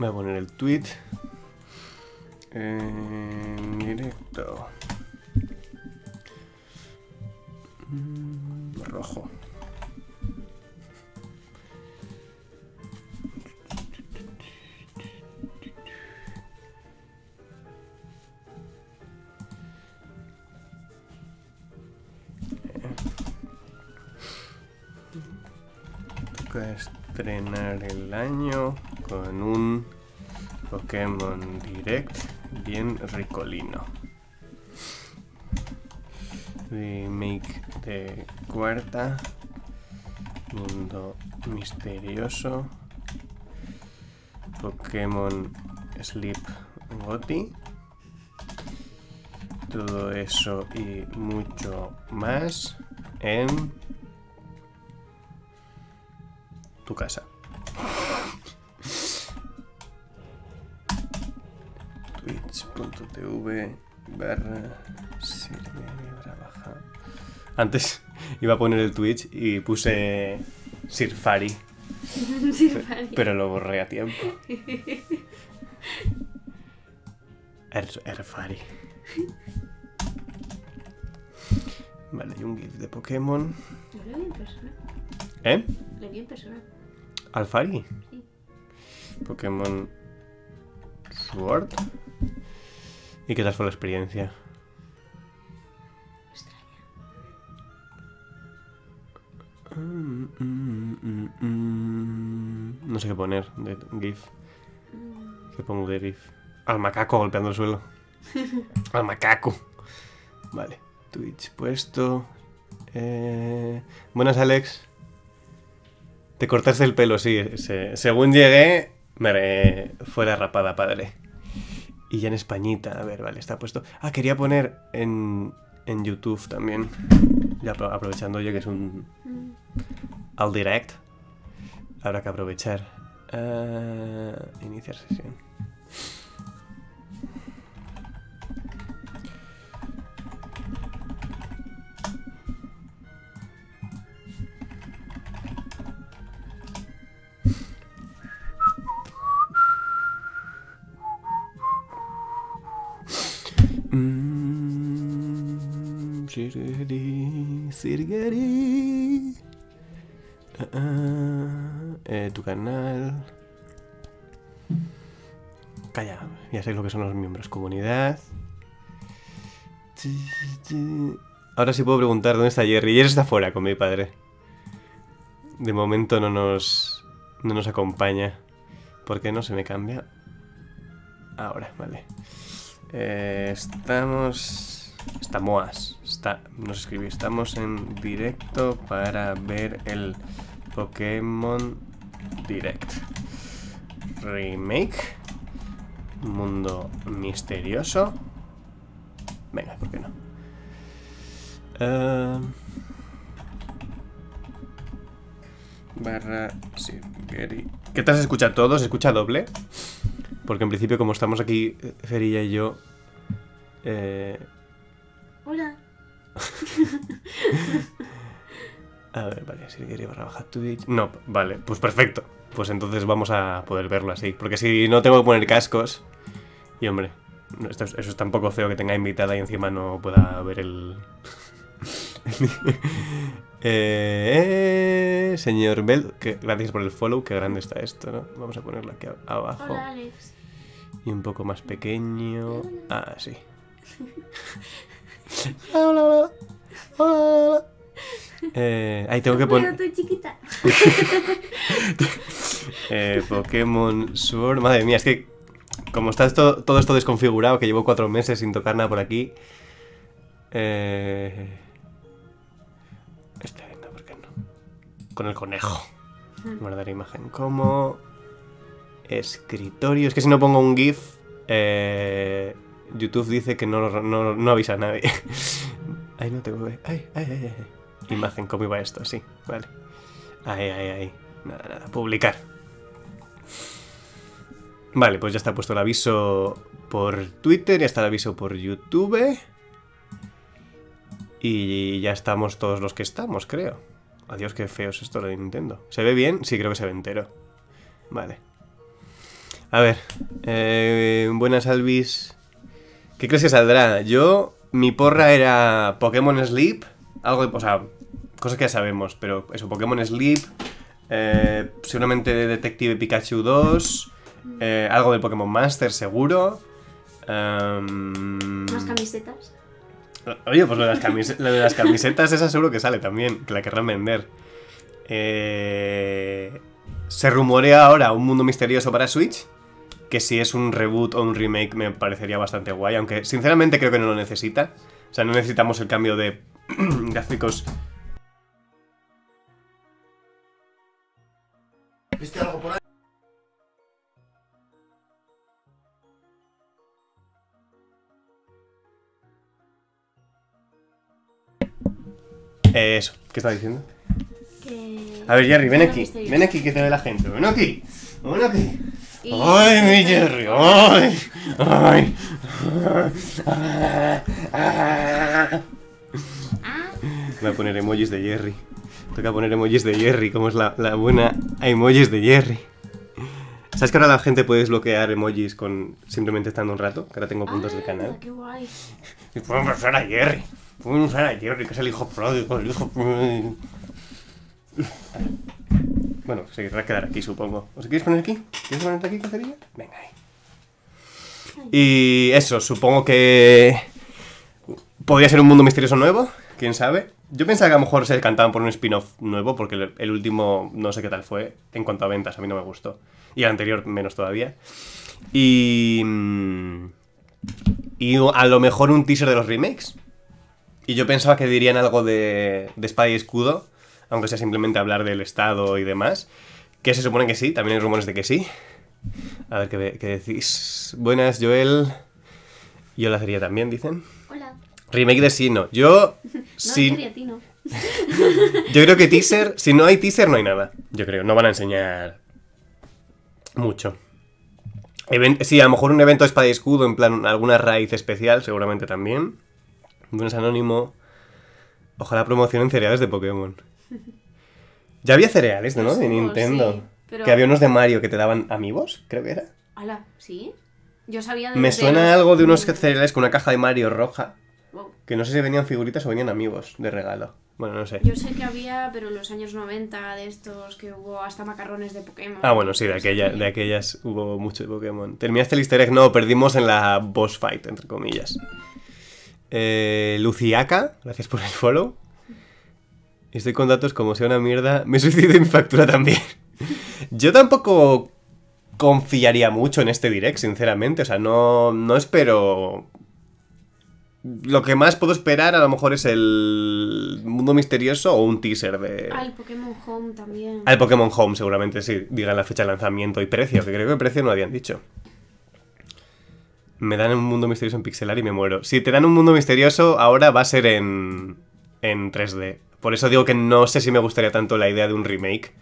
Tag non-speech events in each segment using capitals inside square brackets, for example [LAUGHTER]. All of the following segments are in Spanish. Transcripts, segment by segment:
Voy a poner el tweet en directo. Mm, rojo. estrenar el año con un Pokémon Direct bien ricolino. Remake de cuarta. Mundo misterioso. Pokémon Sleep Gotti, Todo eso y mucho más en tu casa. Tv barra baja. Antes [LAUGHS] iba a poner el Twitch y puse Sirfari. [LAUGHS] Sirfari. Pero lo borré a tiempo. [LAUGHS] Er, erfari. Vale, hay un GIF de Pokémon. ¿Eh? le di en persona. ¿Alfari? Sí. Pokémon Sword. ¿Y qué tal fue la experiencia? no sé qué poner de GIF. ¿Qué pongo de GIF? Al macaco golpeando el suelo. [LAUGHS] Al macaco. Vale. Twitch puesto. Eh... Buenas, Alex. Te cortaste el pelo, sí. Según llegué, me fue la rapada, padre. Y ya en Españita, a ver, vale, está puesto. Ah, quería poner en, en YouTube también. Ya aprovechando ya que es un... Mm. Al direct. Habrá que aprovechar. Ah, iniciar sesión. uh, eh, tu canal. Calla, ya sé lo que son los miembros. Comunidad. Ahora sí puedo preguntar dónde está Jerry. Jerry está fuera con mi padre. De momento no nos, no nos acompaña. ¿Por qué no se me cambia? Ahora, vale. Eh, estamos... Estamos nos escribí, estamos en directo para ver el Pokémon Direct Remake Mundo misterioso Venga, ¿por qué no? Eh, barra ¿Qué tal se escucha todo? ¿Se escucha doble? Porque en principio como estamos aquí Ferilla y yo eh, Hola [LAUGHS] a ver, vale, si quería Twitch. No, vale, pues perfecto. Pues entonces vamos a poder verlo así. Porque si no tengo que poner cascos. Y hombre, eso es tampoco feo que tenga invitada y encima no pueda ver el. [LAUGHS] Eh, señor Bell, gracias por el follow, qué grande está esto, ¿no? Vamos a ponerlo aquí abajo. Y un poco más pequeño. Ah, sí. [LAUGHS] Hola, eh, ahí tengo que poner. chiquita. [LAUGHS] Eh, Pokémon Sword. Madre mía, es que como está todo esto desconfigurado, que llevo cuatro meses sin tocar nada por aquí. Eh... Este, no, ¿por qué no? Con el conejo. Guardar ah. imagen como. Escritorio. Es que si no pongo un GIF. Eh YouTube dice que no, avisa a nadie. [LAUGHS] ay, no tengo que... Ay, ay, ay, Imagen, ¿cómo iba esto? Sí, vale. Ay, ay, ay. Nada, nada. Publicar. Vale, pues ya está puesto el aviso por Twitter, ya está el aviso por YouTube. Y ya estamos todos los que estamos, creo. Adiós, qué feo es esto lo de Nintendo. ¿Se ve bien? Sí, creo que se ve entero. Vale. A ver. Eh, buenas, Alvis. ¿Qué crees que saldrá? Yo, mi porra era Pokémon Sleep, algo de, o sea, cosas que ya sabemos, pero eso, Pokémon Sleep, eh, seguramente Detective Pikachu 2, eh, algo de Pokémon Master seguro. Las em, camisetas? Eh, oye, pues lo de, las camisetas esa seguro que sale también, que la querrán vender. Se rumorea ahora un mundo misterioso para Switch que si es un reboot o un remake me parecería bastante guay, aunque sinceramente creo que no lo necesita. O sea, no necesitamos el cambio de [CLEARS THROAT] gráficos. eso, ¿qué está diciendo? A ver, Jerry, ven aquí. Ven aquí que te ve la gente. Ven aquí. Ven aquí. ¡Ay, mi este, Jerry! ¡Ay! ¡Ay! voy a poner emojis de Jerry. Toca poner emojis de Jerry, como es la, la buena emojis de Jerry. ¿Sabes que ahora la gente puede desbloquear emojis con simplemente estando un rato? Que ahora tengo puntos del de ah, canal. ¡Qué guay! Y pueden usar a Jerry. Pueden usar a Jerry, que es el hijo pródigo, el hijo bueno, se querrá quedar aquí, supongo. ¿Os queréis poner aquí? ¿Quieres ponerte aquí, cacería? Venga ahí. Y eso, supongo que. Podría ser un mundo misterioso nuevo, quién sabe. Yo pensaba que a lo mejor se cantaban por un spin-off nuevo, porque el último no sé qué tal fue en cuanto a ventas, a mí no me gustó. Y el anterior menos todavía. Y. Mm, y a lo mejor un teaser de los remakes. Y yo pensaba que dirían algo de, de Spy y Escudo, aunque sea simplemente hablar del Estado y demás. Que se supone que sí, también hay rumores de que sí. A ver qué, decís. Buenas, Joel. Yo la haría también, dicen. Hola. Remake de sí, Yo. [LAUGHS] no, yo, ti, no. [LAUGHS] yo creo que teaser. Si no hay teaser, no hay nada. Yo creo. No van a enseñar. Mucho. sí, a lo mejor un evento espada y escudo, en plan alguna raíz especial, seguramente también. Buenas, Anónimo. Ojalá promocionen cereales de Pokémon. [LAUGHS] Ya había cereales, ¿no? de Nintendo. Que había unos de Mario que te daban amigos, creo que era. Hala, ¿sí? Yo sabía Me suena algo de unos mm. cereales con una caja de Mario roja. Que no sé si venían figuritas o venían amigos de regalo. Bueno, no sé. Yo sé que había, pero en los años 90 de estos que hubo hasta macarrones de Pokémon. Ah, bueno, sí, de, aquella, de aquellas hubo mucho de Pokémon. ¿Terminaste el easter egg? No, perdimos en la boss fight, entre comillas. Eh, Luciaca, gracias por el follow. Estoy con datos como sea una mierda. Me suicido en mi factura también. Yo tampoco confiaría mucho en este direct, sinceramente. O sea, no, no espero. Lo que más puedo esperar a lo mejor es el mundo misterioso o un teaser de... Al Pokémon Home también. Al Pokémon Home seguramente sí, digan la fecha de lanzamiento y precio, que creo que precio no habían dicho. Me dan un mundo misterioso en pixelar y me muero. Si te dan un mundo misterioso, ahora va a ser en, en 3D. Por eso digo que no sé si me gustaría tanto la idea de un remake,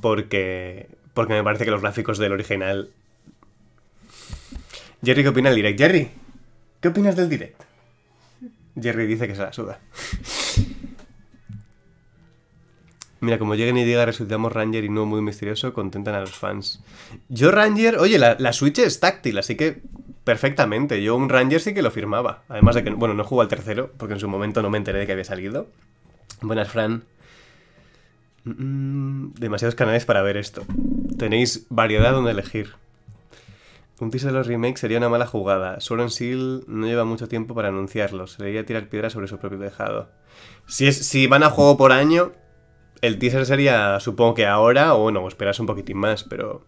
porque, porque me parece que los gráficos del original... Jerry, ¿qué opina del direct? Jerry, ¿qué opinas del direct? Jerry dice que se la suda. Mira, como lleguen y diga resultamos Ranger y no muy misterioso, contentan a los fans. Yo Ranger, oye, la, Switch es táctil, así que perfectamente. Yo un Ranger sí que lo firmaba. Además de que, bueno, no jugó al tercero, porque en su momento no me enteré de que había salido. Buenas, Fran. demasiados canales para ver esto. Tenéis variedad donde elegir. Un teaser de los remakes sería una mala jugada. Soren Seal no lleva mucho tiempo para anunciarlos. Sería tirar piedras sobre su propio tejado. Si, es, si van a juego por año, el teaser sería, supongo que ahora, o bueno, esperas un poquitín más, pero.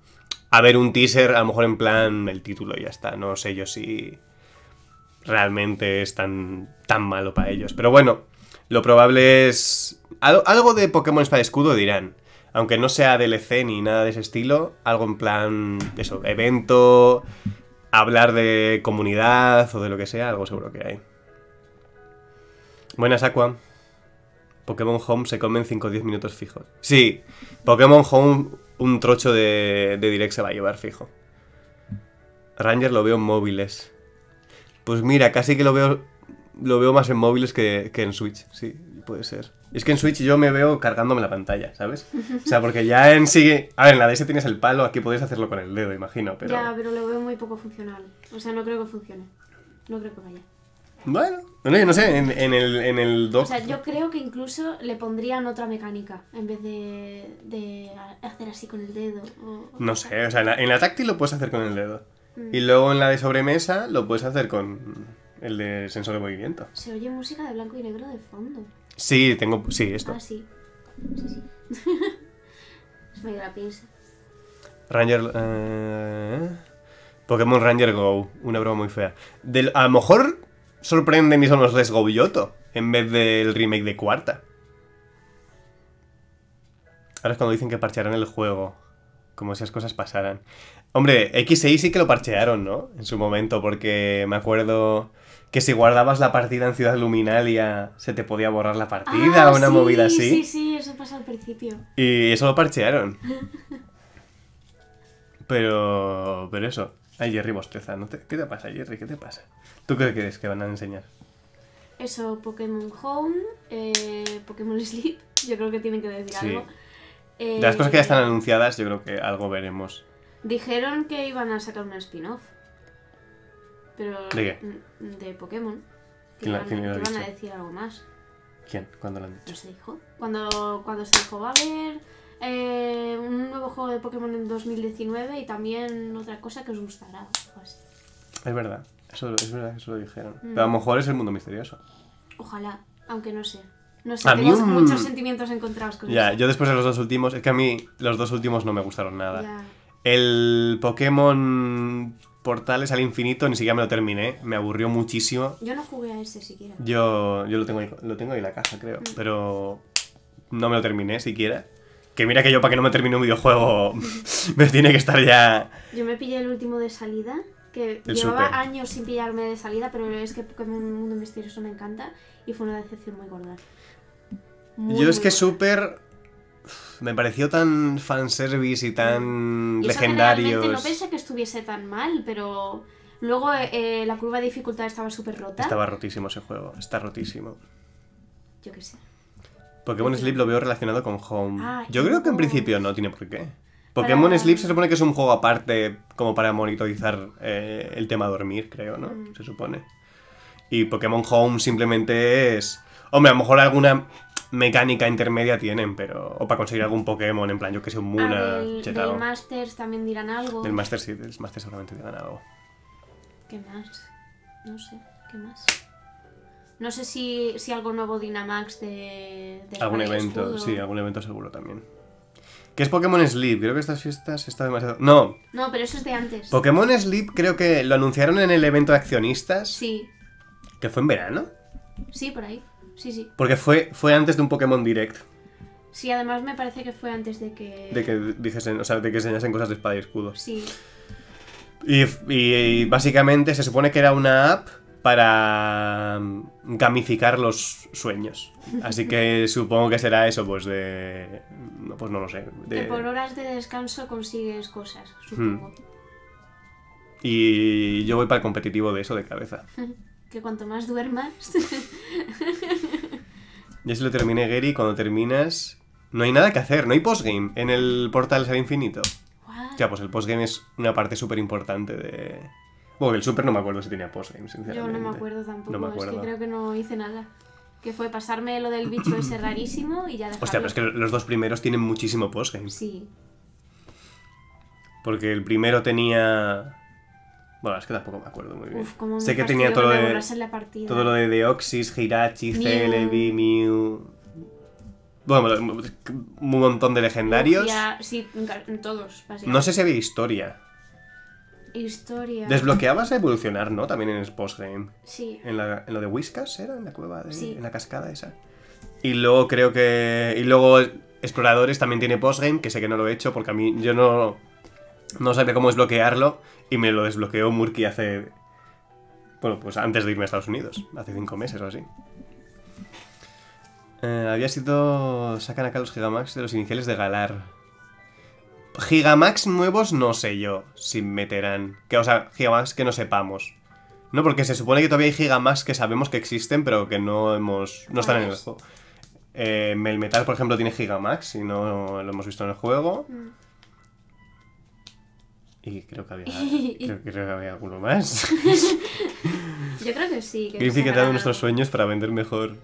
A ver, un teaser, a lo mejor en plan el título y ya está. No sé yo si realmente es tan, tan malo para ellos. Pero bueno, lo probable es... Algo de Pokémon Espada Escudo dirán. Aunque no sea DLC ni nada de ese estilo, algo en plan, eso, evento, hablar de comunidad o de lo que sea, algo seguro que hay. Buenas, Aqua. Pokémon Home se comen 5 o 10 minutos fijos. Sí, Pokémon Home un trocho de, de direct se va a llevar fijo. Ranger lo veo en móviles. Pues mira, casi que lo veo lo veo más en móviles que, en Switch, sí, puede ser. Es que en Switch yo me veo cargándome la pantalla, ¿sabes? O sea, porque ya en sí. A ver, en la DS tienes el palo, aquí podéis hacerlo con el dedo, imagino, pero. Ya, pero lo veo muy poco funcional. O sea, no creo que funcione. No creo que vaya. Bueno, no, sé, en, el, 2. O sea, yo creo que incluso le pondrían otra mecánica en vez de, de hacer así con el dedo. no sé, o sea, en la, táctil lo puedes hacer con el dedo. Mm. Y luego en la de sobremesa lo puedes hacer con el de sensor de movimiento. Se oye música de blanco y negro de fondo. Sí, tengo. Sí, esto. Ah, sí. Sí, [LAUGHS] es pues medio la Ranger. Eh, Pokémon Ranger Go. Una broma muy fea. a lo mejor sorprenden y son los Les Yoto en vez del remake de cuarta. Ahora es cuando dicen que parchearán el juego. Como si esas cosas pasaran. Hombre, X6 sí que lo parchearon, ¿no? En su momento, porque me acuerdo que si guardabas la partida en Ciudad Luminalia se te podía borrar la partida o ah, una movida así. Sí, sí, eso pasa al principio. Y eso lo parchearon. [LAUGHS] pero. Pero eso. Ay, Jerry bosteza, ¿no ¿qué te pasa, Jerry? ¿Qué te pasa? ¿Tú qué crees que van a enseñar? Eso, Pokémon Home, eh, Pokémon Sleep, [LAUGHS] yo creo que tienen que decir algo. las eh, cosas que ya están anunciadas, yo creo que algo veremos. Dijeron que iban a sacar un spin-off. Pero ¿De qué? De Pokémon. ¿Quién la, quién van, a decir algo más. ¿Quién? ¿Cuándo lo han dicho? No se dijo. Cuando, cuando se dijo, va a haber eh, un nuevo juego de Pokémon en 2019 y también otra cosa que os gustará. Es verdad. Eso, es verdad que eso lo dijeron. Mm. Pero a lo mejor es el mundo misterioso. Ojalá, aunque no sé. No sé, muchos sentimientos encontrados con Ya, yo después de los dos últimos, es que a mí los dos últimos no me gustaron nada. El Pokémon Portales al Infinito, ni siquiera me lo terminé, me aburrió muchísimo. Yo no jugué a ese siquiera. Yo, yo lo, tengo ahí, lo tengo ahí en la caja, creo, mm. pero no me lo terminé siquiera. Que mira que yo para que no me termine un videojuego [LAUGHS] me tiene que estar ya... Yo me pillé el último de salida, que llevaba años sin pillarme de salida, pero es que Pokémon Mundo Misterioso me encanta y fue una decepción muy gorda. yo es que súper me pareció tan fanservice y tan legendario. No pensé que estuviese tan mal, pero luego eh, eh, la curva de dificultad estaba súper rota. Estaba rotísimo ese juego, está rotísimo. Yo qué sé. Pokémon Sleep lo veo relacionado con Home. Ah, Yo creo que en principio no tiene por qué. Pokémon Sleep se supone que es un juego aparte como para monitorizar eh, el tema dormir, creo, ¿no? Mm. Se supone. Y Pokémon Home simplemente es Hombre, a lo mejor alguna mecánica intermedia tienen, pero. O para conseguir algún Pokémon, en plan, yo que sé, un Muna, chetado. Del Masters también dirán algo. Del Masters sí, del Masters seguramente dirán algo. ¿Qué más? No sé, ¿qué más? No sé si, si algo nuevo Dynamax de. de algún evento, sí, algún evento seguro también. ¿Qué es Pokémon Sleep? Creo que estas fiestas está demasiado. No. No, pero eso es de antes. Pokémon Sleep creo que lo anunciaron en el evento de accionistas. Sí. ¿Que fue en verano? Sí, por ahí sí, sí. Porque fue, fue antes de un Pokémon Direct. Sí, además me parece que fue antes de que... De que o enseñasen cosas de espada y escudo. Sí. Y, básicamente se supone que era una app para mm, gamificar los sueños. Así que [LAUGHS] supongo que será eso, pues de... Pues no lo sé. Que por horas de descanso consigues cosas, hmm. supongo. Y yo voy para el competitivo de eso de cabeza. [LAUGHS] que cuanto más duermas. Ya se lo terminé, Gary. Cuando terminas, no hay nada que hacer, no hay postgame en el portal al infinito. Ya, pues el postgame es una parte súper importante de. Bueno, el Super no me acuerdo si tenía postgame, sinceramente. Yo no me acuerdo tampoco, es que creo que no hice nada. Que fue pasarme lo del bicho ese [CLEARS THROAT] rarísimo y ya dejarlo. Hostia, pero es que los dos primeros tienen muchísimo postgame. Sí. Porque el primero tenía bueno, es que tampoco me acuerdo muy bien. sé que tenía todo lo, de, todo lo de Deoxys, Hirachi, Celebi, Mew. Bueno, un montón de legendarios. sí, todos, No sé si había historia. Historia. Desbloqueabas a evolucionar, ¿no? También en el postgame. Sí. En, lo de Whiskas, ¿era? En la cueva, de, sí. en la cascada esa. Y luego creo que. Y luego Exploradores también tiene postgame, que sé que no lo he hecho porque a mí yo no no sabía cómo desbloquearlo y me lo desbloqueó Murky hace... Bueno, pues antes de irme a Estados Unidos, hace cinco meses o así. Eh, había sido... Sacan acá los Gigamax de los iniciales de Galar. Gigamax nuevos no sé yo si meterán. Que, o sea, Gigamax que no sepamos. No, porque se supone que todavía hay Gigamax que sabemos que existen, pero que no hemos... No están en el juego. Eh, Melmetal, por ejemplo, tiene Gigamax y no lo hemos visto en el juego. Mm. Y creo que había, [LAUGHS] creo, alguno más. [LAUGHS] Yo creo que sí. Que de nuestros sueños para vender mejor.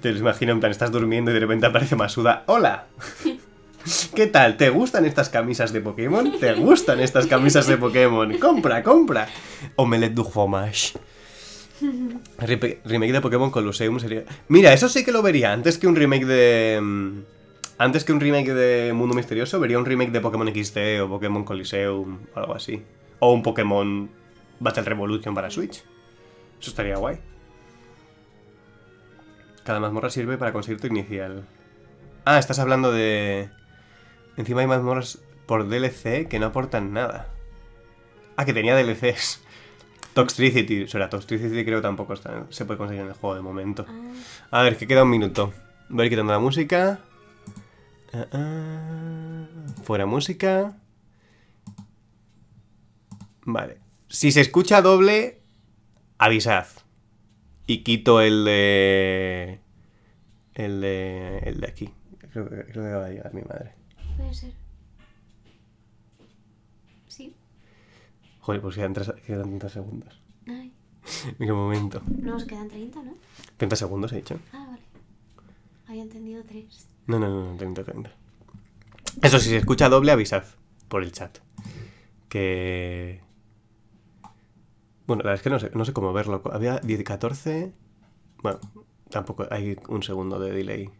Te lo imagino, en plan, estás durmiendo y de repente aparece Masuda. ¡Hola! [LAUGHS] ¿Qué tal? ¿Te gustan estas camisas de Pokémon? ¿Te gustan estas camisas de Pokémon? ¡Compra, compra! Omelette du fromage. Remake de Pokémon con Colosseum sería... Mira, eso sí que lo vería antes que un remake de... Mm, antes que un remake de Mundo Misterioso, vería un remake de Pokémon XT o Pokémon Coliseum, o algo así. O un Pokémon Battle Revolution para Switch. Eso estaría guay. Cada mazmorra sirve para conseguir tu inicial. Ah, estás hablando de... Encima hay mazmorras por DLC que no aportan nada. Ah, que tenía DLCs. [LAUGHS] Toxtricity, será Toxtricity creo tampoco se puede conseguir en el juego de momento. Ah. A ver, que queda un minuto. Voy quitando la música. Ah, ah. Fuera música. Vale. Si se escucha doble, avisad. Y quito el de... El de, el de aquí. Creo, que va a llegar mi madre. Puede ser. Sí. Joder, pues quedan, quedan 30 segundos. Ay. qué [LAUGHS] momento? No, nos quedan 30, ¿no? 30 segundos, he dicho. Ah, había entendido tres. No, no, no, 30, 30. Eso, si se escucha doble, avisad por el chat. Que. Bueno, la verdad es que no sé, no sé cómo verlo. Había 10, 14. Bueno, tampoco hay un segundo de delay.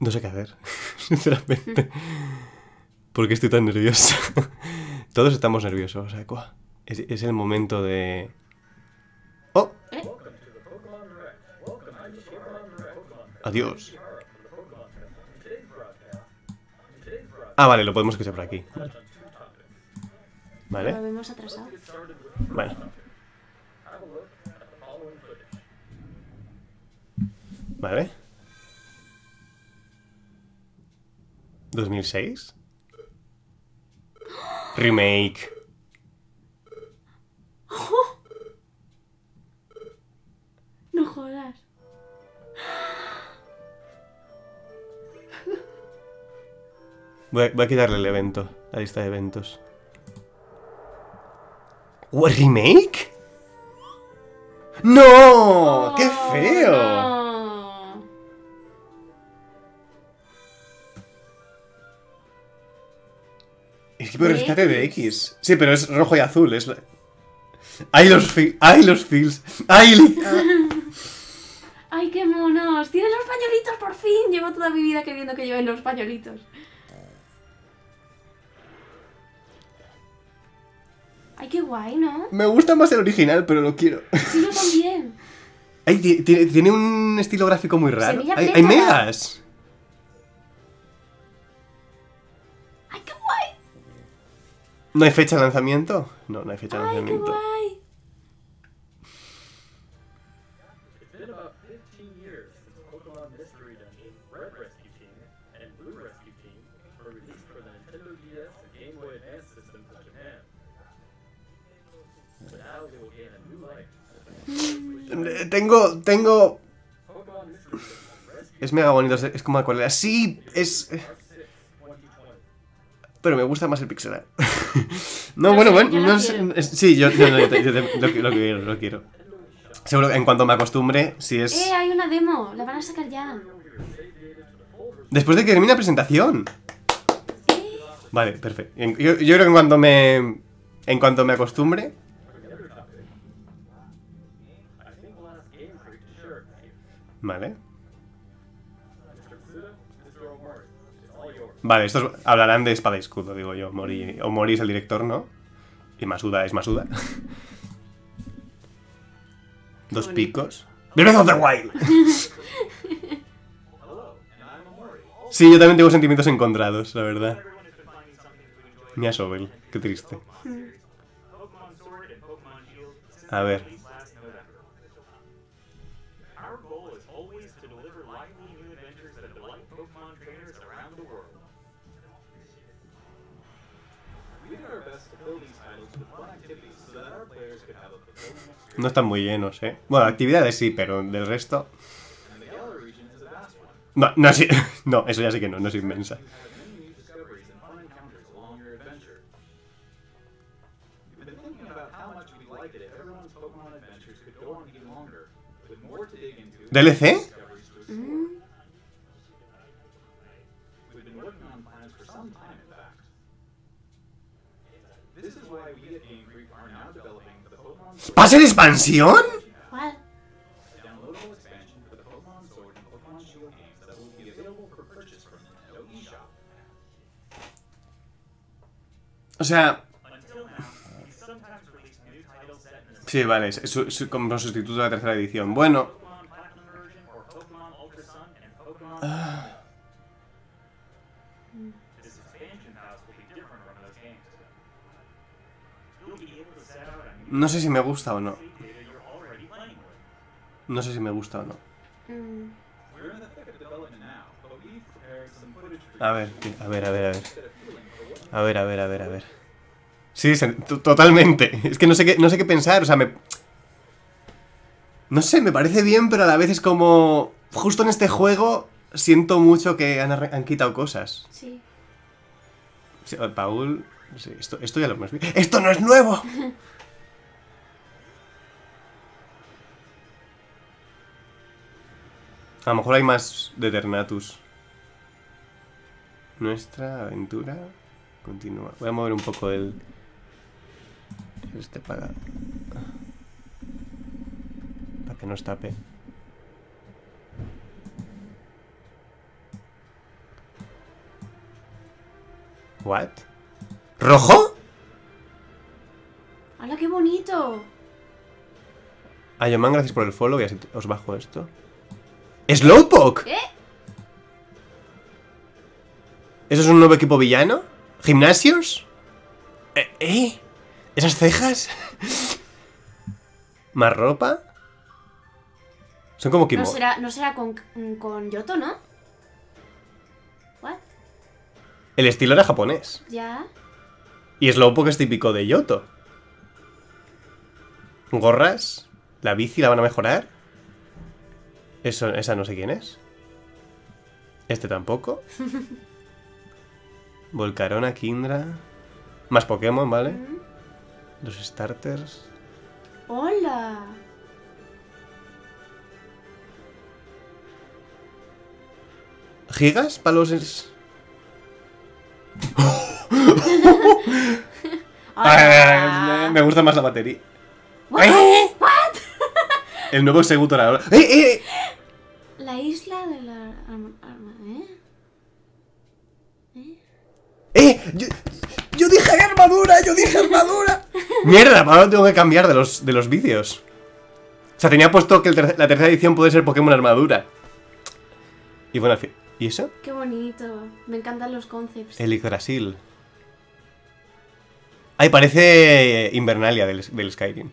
No sé qué hacer, [LAUGHS] sinceramente. Porque estoy tan nervioso. [LAUGHS] Todos estamos nerviosos, o sea, es, es el momento de. ¡Oh! Adiós. Ah, vale, lo podemos escuchar por aquí. Vale. Vale. atrasado. Vale. Vale. 2006. Remake. [LAUGHS] No jodas. Voy a, quitarle el evento, la lista de eventos. ¿What remake? ¡No! ¡Qué feo! Es tipo de rescate de X. Sí, pero es rojo y azul. Es... ¡Ay, los fils! ¡Ay, los fils! ¡Ay! [LAUGHS] ¡Ay, qué monos! ¡Tienen los pañolitos por fin! Llevo toda mi vida queriendo que lleven los pañolitos. Ay, qué guay, ¿no? Me gusta más el original, pero lo quiero. ¡Sí, no también! [LAUGHS] ¡Ay, tiene un estilo gráfico muy raro! ¡Ay, me das! ¡Ay, qué guay! ¿No hay fecha de lanzamiento? No, no hay fecha de lanzamiento. ¡Qué guay! Ha pasado 15 años desde que el Pokémon Mystery Dungeon, Red Rescue Team y Blue Rescue Team fueron publicados para el Nintendo DS Game Boy Advance System. Mm, tengo, tengo... Es mega bonito, es como acuarela. Sí, es... Pero me gusta más el pixel [LAUGHS] no, bueno, bueno, Sí, yo, lo, quiero, lo quiero. Seguro que en cuanto me acostumbre, si es... ¡Eh, hay una demo! La van a sacar ya. Después de que termine la presentación. Vale, perfecto. yo creo que en cuanto me... En cuanto me acostumbre, Vale. Vale, estos hablarán de espada y escudo, digo yo. Mori, o Mori es el director, ¿no? Y Masuda es Masuda. [LAUGHS] Dos picos. ¡Breath the [LAUGHS] sí, yo también tengo sentimientos encontrados, la verdad. Ni a Sobel, qué triste. Hmm. A ver, No están muy llenos, ¿eh? Bueno, actividades sí, pero del resto... No, no, [LAUGHS] eso ya sé que no, no es inmensa. ¿DLC? ¿Pase de expansión? O sea... Sí, vale, es, como un como sustituto de la tercera edición. Bueno... Ah. No sé si me gusta o no. No sé si me gusta o no. A ver, a ver, a ver, a ver. A ver, a ver, a ver, a ver. Sí, totalmente. [LAUGHS] Es que no sé qué, no sé qué pensar, o sea, me. No sé, me parece bien, pero a la vez es como. Justo en este juego siento mucho que han, quitado cosas. Sí. Paul. esto, esto ya lo hemos visto. ¡Esto no es nuevo! [LAUGHS] A lo mejor hay más de Ternatus. Nuestra aventura continúa. Voy a mover un poco el... Este para... Para que no tape. What? ¿Rojo? ¡Hala, qué bonito! Ayoman, ah, gracias por el follow os bajo esto. ¡Slowpoke! ¿Eh? ¿Eso es un nuevo equipo villano? ¿Gimnasios? ¿Eh? eh? esas cejas? [LAUGHS] ¿Más ropa? Son como Kimbo. No será, con, con Yoto, ¿no? ¿What? El estilo era japonés. Ya. Y Slowpoke es típico de Yoto. Gorras, la bici la van a mejorar. Eso, esa no sé quién es. Este tampoco. [LAUGHS] Volcarona, Kindra. Más Pokémon, ¿vale? Los starters. ¡Hola! ¿Gigas para los.? [LAUGHS] [LAUGHS] me gusta más la batería. El nuevo segundo ahora. ¡Eh, eh! La isla de la armadura ¿eh? ¿Eh? eh yo, dije armadura, yo dije armadura. [LAUGHS] Mierda, ahora tengo que cambiar de los, de los vídeos. O sea, tenía puesto que la tercera edición puede ser Pokémon armadura. Y bueno, al fin. ¿Y eso? Qué bonito. Me encantan los concepts. El Yggdrasil. Ay, parece Invernalia del, del Skyrim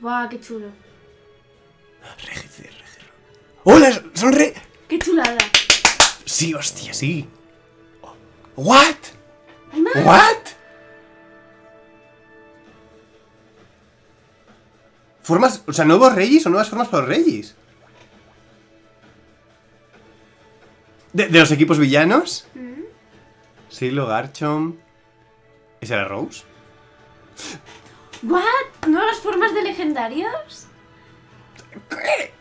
guau, qué chulo. ¡Hola! ¡Son re! ¡Qué chulada! Sí, hostia, sí. Oh, ¿What? ¿What? Formas, o sea, nuevos reyes o nuevas formas para los reyes. ¿De, de los equipos villanos? Sí, mm. Silo, Garchomp. esa era Rose? ¿What? ¿Nuevas formas de legendarios? ¿Qué?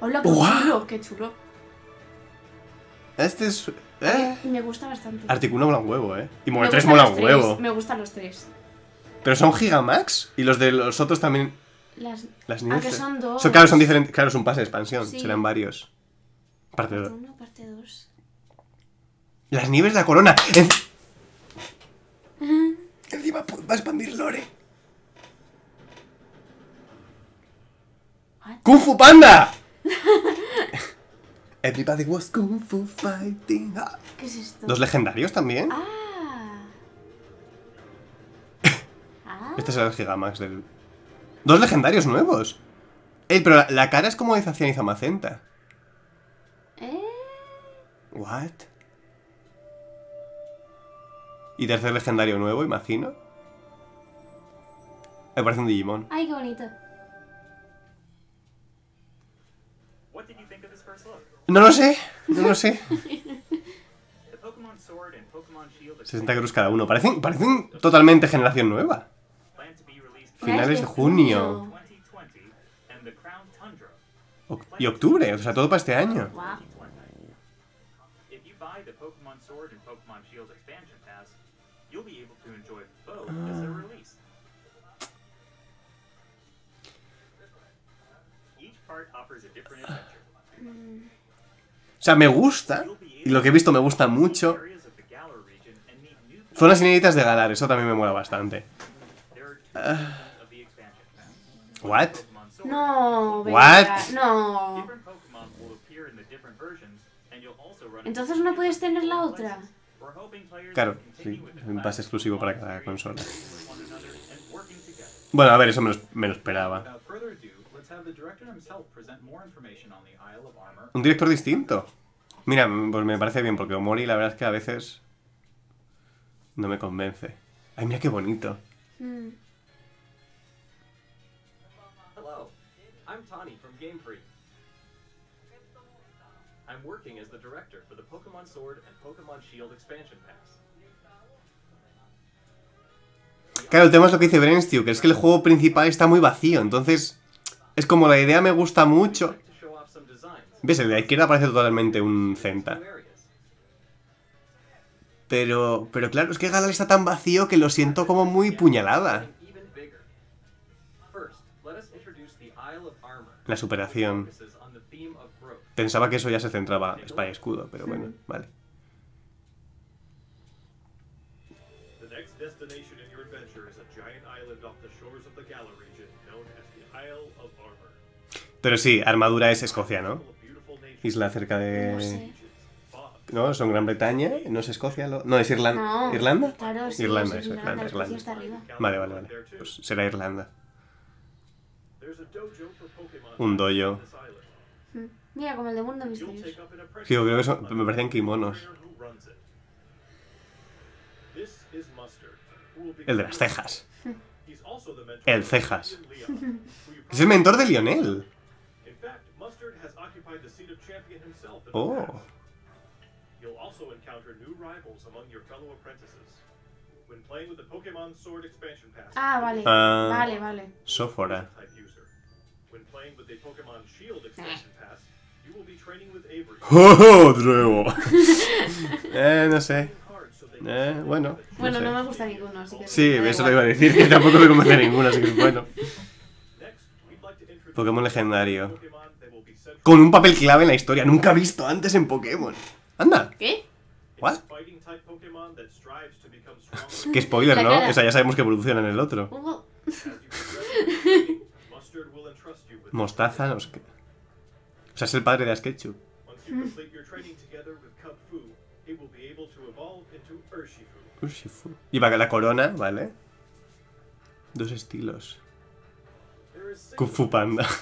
Hola, qué chulo, qué chulo. Este es. Eh. me gusta bastante. Articuno mola un huevo, eh. Y Mole mola un huevo. Me gustan los tres. Pero son Gigamax y los de los otros también. Las, Las ah, que son dos. claro, son diferentes. Claro, es un pase de expansión. Sí. Serán varios. Parte 2. Parte 1, parte Las nieves de la corona va a expandir Lore. ¡Kung Fu Panda! [LAUGHS] Everybody was Kung Fu Fighting. Ah. ¿Qué es esto? Los legendarios también. Ah. [LAUGHS] ah. Este es el Gigamax del. Dos legendarios nuevos. Ey, pero la, cara es como de Zacian y Zamacenta. ¿Eh? What? Y tercer legendario nuevo, imagino. Me parece un Digimon. Ay, qué bonito. No lo sé, no lo sé. 60 [LAUGHS] cruz cada uno. Parecen, totalmente generación nueva. Finales de junio. y octubre, o sea, todo para este año. O sea, me gusta, y lo que he visto me gusta mucho. Zonas inéditas de galar, eso también me mola bastante. Ah. what? No, What? no. Entonces no puedes tener la otra. Claro, sí, un pase exclusivo para cada consola. Bueno, a ver, eso me lo esperaba. Un director distinto. Mira, pues me parece bien, porque Omori la verdad es que a veces no me convence. Ay, mira qué bonito. Claro, el tema es lo que dice Brenstew, que es que el juego principal está muy vacío, entonces es como la idea me gusta mucho. ¿Ves? El de la izquierda parece totalmente un Centa. Pero, pero claro, es que Galal está tan vacío que lo siento como muy puñalada. La superación. Pensaba que eso ya se centraba espada y escudo, pero bueno, hmm. vale. Pero sí, armadura es Escocia, ¿no? Isla cerca de... No, son Gran Bretaña, no es Escocia, no, es Irlanda. ¿Irlanda? Irlanda, es Irlanda, Vale, vale, vale. Pues será Irlanda. Un dojo. Mm. Mira, como el de Mundo Misterioso. Sí, me parecen kimonos. El de las cejas. Mm. El cejas. [LAUGHS] Es el mentor de Lionel find the seat of champion himself in oh. You'll also encounter new rivals among your fellow apprentices. When playing with the Pokemon Sword expansion pass. Ah, vale. Uh, vale, vale. that. When playing with the Pokemon Shield expansion ah. pass, you will be training with Avery. [LAUGHS] ¡Oh, Drugo! [LAUGHS] eh, no sé. Eh, bueno. Bueno, no, sé. no me gusta ninguno, así que. Sí, eso igual. lo iba a decir, que tampoco me convence [LAUGHS] ninguno, así que bueno. Pokémon legendario con un papel clave en la historia, nunca visto antes en Pokémon. Anda. ¿Qué? ¿What? Qué spoiler, ¿no? O sea, ya sabemos que evoluciona en el otro. Mostaza nos... O sea, es el padre de Askechu. Y va la corona, ¿vale? Dos estilos. Kung Fu Panda. [LAUGHS]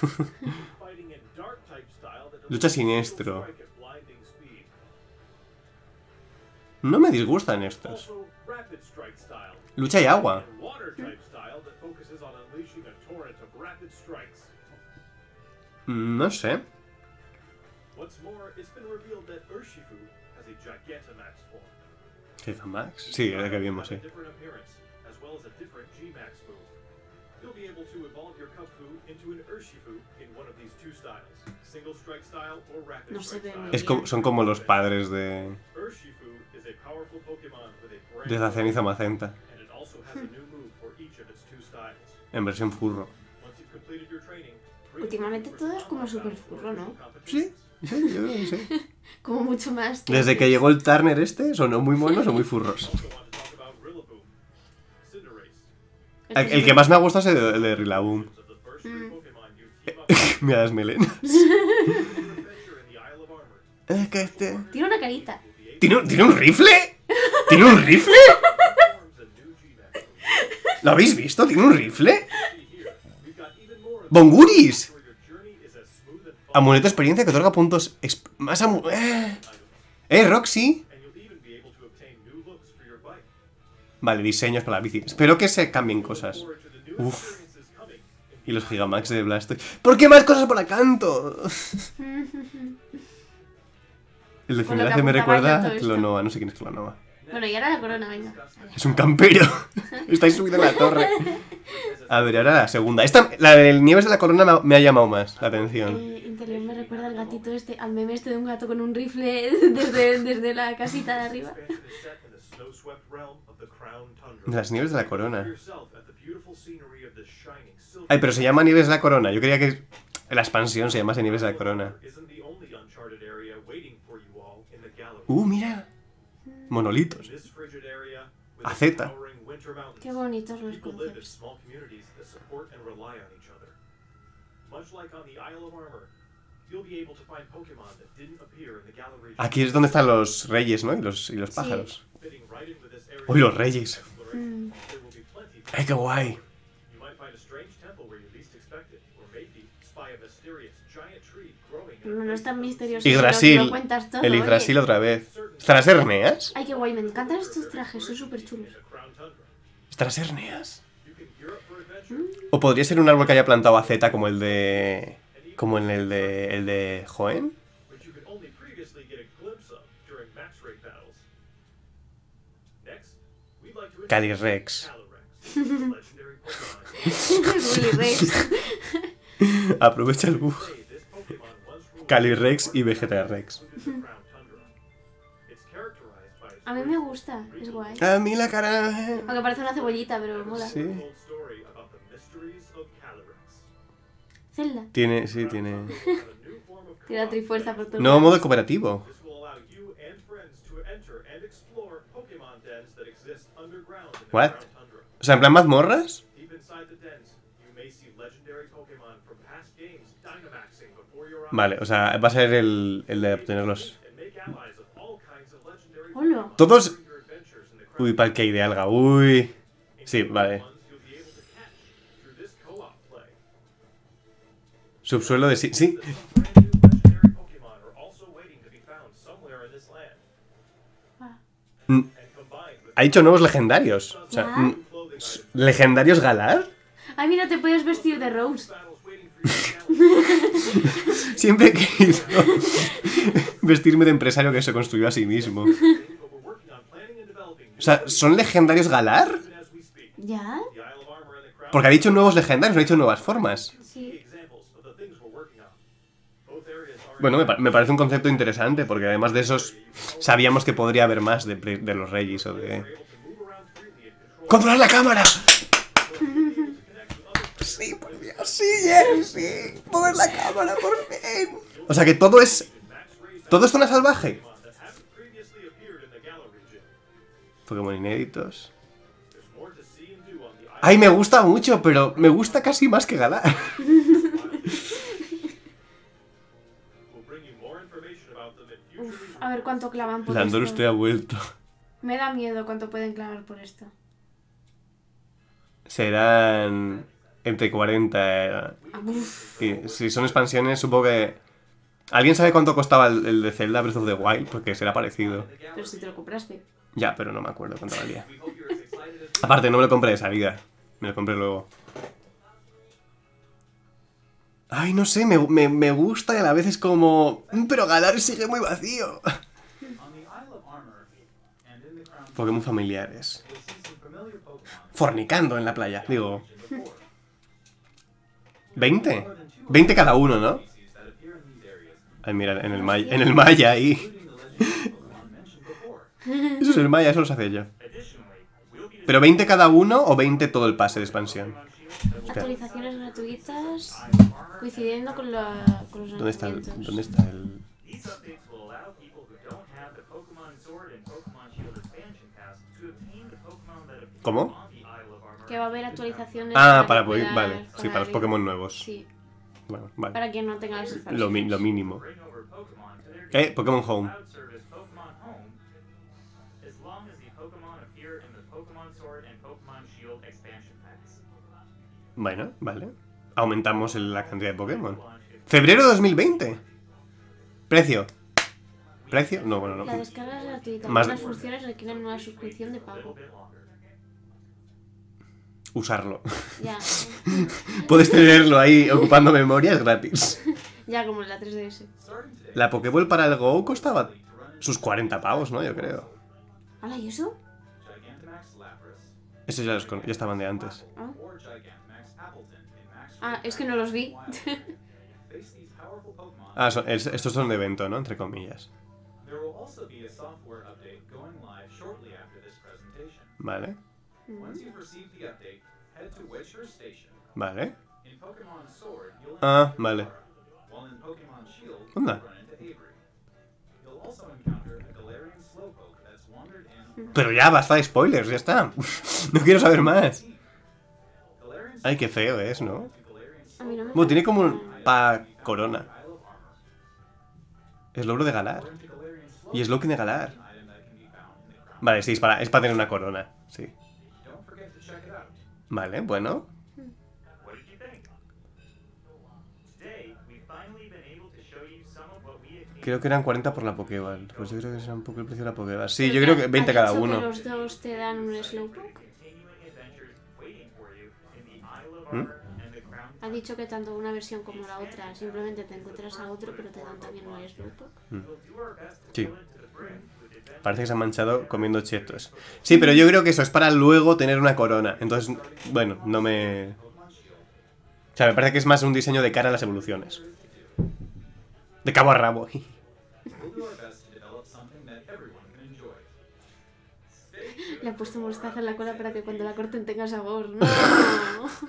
Lucha siniestro. No me disgustan estos. Lucha y agua. No sé. Gigamax. Sí, era que vimos, sí no son como los padres de... de la ceniza macenta En versión furro. Últimamente todo es como super furro, ¿no? Sí, sí, yo no sé como mucho más. Desde que llegó el Turner este, son muy monos o muy furros. El, que más me ha gustado es el de Rillaboom. Me mm. [LAUGHS] Mira las melenas. [LAUGHS] este... Tiene una carita. ¿Tiene, un, rifle? ¿Tiene un rifle? ¿Lo habéis visto? ¿Tiene un rifle? ¡Bonguris! Amuleto experiencia que otorga puntos... más amu... eh, eh Roxy! Vale, diseños para la bici. Espero que se cambien cosas. Uf. Y los Gigamax de Blastoise. ¿Por qué más cosas para canto? [LAUGHS] El de Cinegracia me recuerda a Clonoa. No sé quién es Clonoa. Bueno, y ahora la corona, venga. Es un campero. [LAUGHS] Estáis subido en la torre. A ver, ahora la segunda. Esta, la del Nieves de la Corona me ha llamado más la atención. Eh, interior me recuerda al gatito este, al meme este de un gato con un rifle [LAUGHS] desde, desde la casita de arriba. Las nieves de la corona. Ay, pero se llama Nieves de la Corona. Yo quería que la expansión se llamase Nieves de la Corona. Uh, mira. Monolitos. AZ. Qué bonitos los conceptos. Aquí es donde están los reyes, ¿no? Y los, y los pájaros. Uy, los reyes. Mm. ¡Ay, qué guay! No es tan misterioso. Yggdrasil. el Yggdrasil otra vez. ¿Estarás herneas? Ay, qué guay, me encantan estos trajes, son súper chulos. ¿Estarás herneas? O podría ser un árbol que haya plantado a Z como el de. Como en el de, el de Joen. Cali Rex. [LAUGHS] Aprovecha el bug. Cali Rex y Vegeta Rex. A mí me gusta, es guay. A mí la cara. Eh. Aunque parece una cebollita, pero mola. Sí. Zelda. Tiene, sí, tiene. tiene la trifuerza por todo No, modo cooperativo. What? O sea, en plan mazmorras? Vale, o sea, va a ser el, el de obtenerlos. Hola. Todos. Uy, pal que idealga, uy. Sí, vale. Subsuelo de sí. Sí. Mm. Ha dicho nuevos legendarios. Mm, ¿Legendarios Galar? Ay, mira, te puedes vestir de Rose. [LAUGHS] Siempre he querido [LAUGHS] vestirme de empresario que se construyó a sí mismo. O sea, ¿son legendarios Galar? ¿Ya? Porque ha dicho nuevos legendarios, no ha dicho nuevas formas. Sí. Bueno, me, parece un concepto interesante porque además de esos sabíamos que podría haber más de, los Reyes o de... ¡Controlar la cámara! Sí, por Dios, sí, sí. Mover la cámara, por fin. O sea que todo es... Todo es zona salvaje. Pokémon inéditos. Ay, me gusta mucho, pero me gusta casi más que Galar. [LAUGHS] A ver cuánto clavan por esto. esto. usted ha vuelto. Me da miedo cuánto pueden clavar por esto. Serán entre 40. Eh, si son expansiones, supongo que. ¿Alguien sabe cuánto costaba el, de Zelda Breath of the Wild? Porque será parecido. Pero si te lo compraste. Ya, pero no me acuerdo cuánto valía. Aparte, no me lo compré de vida, Me lo compré luego. Ay, no sé, me, me, me gusta y a la vez es como... Mm, pero Galar sigue muy vacío. Pokémon familiares. Fornicando en la playa, digo. 20. 20 cada uno, ¿no? Ay, mira, en el Maya, en el maya ahí. Eso es el Maya, eso lo hace ella. ¿Pero 20 cada uno o 20 todo el pase de expansión? Actualizaciones gratuitas coincidiendo con, la, los ¿Dónde está, el, ¿Dónde está el...? ¿Cómo? Que va a haber actualizaciones. Ah, para, poder, vale, sí, para los Pokémon nuevos. Sí. Bueno, vale. Para quien no tenga tenga lo, lo mínimo. Eh, Pokémon Home. Bueno, vale. Aumentamos la cantidad de Pokémon. Febrero 2020. Precio. Precio. No, bueno, no. La descarga es gratuita. Más Las funciones requieren una suscripción de pago. Usarlo. Ya. [LAUGHS] Puedes tenerlo ahí ocupando memoria, gratis. Ya, como en la 3DS. La Pokéball para el Go costaba sus 40 pavos, ¿no? Yo creo. ¿Hala, y eso? Esos ya, los ya estaban de antes. ¿Ah? Ah, es que no los vi. ah, estos son de evento, ¿no? Entre comillas. Vale. Vale. Ah, vale. Onda. Pero ya basta de spoilers, ya está. [LAUGHS] no quiero saber más. Ay, qué feo es, ¿no? Bueno, tiene como un pa corona. Es logro de galar. Y es lo que de galar. Vale, sí, es para, es para tener una corona. Sí. Vale, bueno. Creo que eran 40 por la Pokéball. Pues yo creo que será un poco el precio de la Pokéball. Sí, yo creo que 20 cada uno. Que los dos te dan un Slowpoke? ¿Mm? Ha dicho que tanto una versión como la otra, simplemente te encuentras a otro, pero te dan también un loco. Mm. Sí. Mm. Parece que se han manchado comiendo chetos. Sí, pero yo creo que eso es para luego tener una corona. Entonces, bueno, no me... O sea, me parece que es más un diseño de cara a las evoluciones. De cabo a rabo. [LAUGHS] Le ha puesto mostaza en la cola para que cuando la corten tenga sabor. No. [LAUGHS]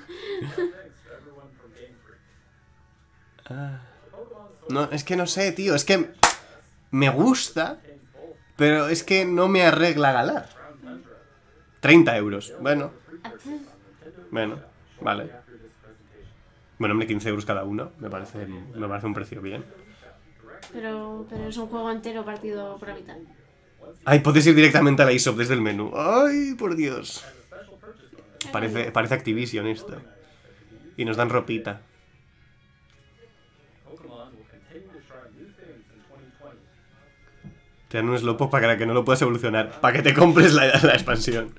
No, es que no sé, tío. Es que me gusta, pero es que no me arregla galar. 30 euros. Bueno. Bueno, vale. Bueno, hombre, 15 euros cada uno. Me parece, me parece un precio bien. Pero, pero es un juego entero partido por habitante. Ay, puedes ir directamente a la eShop desde el menú. Ay, por Dios. Parece, parece Activision esto. Y nos dan ropita. Te dan un Slowpoke para que no lo puedas evolucionar. Para que te compres la, expansión.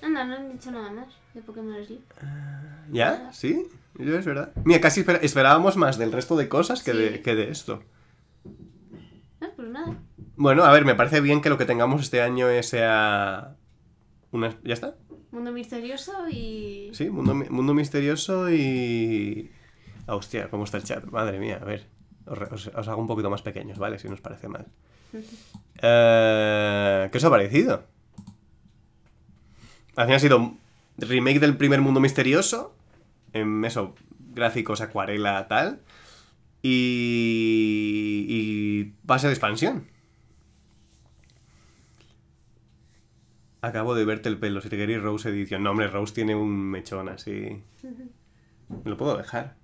Anda, no han dicho nada más de Pokémon ah, ¿Ya? ¿Sí? es verdad. Mira, casi esperábamos más del resto de cosas que, de, esto. No, ah, pues nada. Bueno, a ver, me parece bien que lo que tengamos este año sea... Una... ¿Ya está? Mundo misterioso y... Sí, mundo, misterioso y... hostia, ¿cómo está el chat? Madre mía, a ver os, hago un poquito más pequeños, ¿vale? Si nos parece mal. Eh, ¿Qué os ha parecido? Al final ha sido remake del primer mundo misterioso, en eso, gráficos, acuarela, tal, y, y base de expansión. Acabo de verte el pelo, queréis Rose edición. No, hombre, Rose tiene un mechón así. ¿Me lo puedo dejar? [LAUGHS]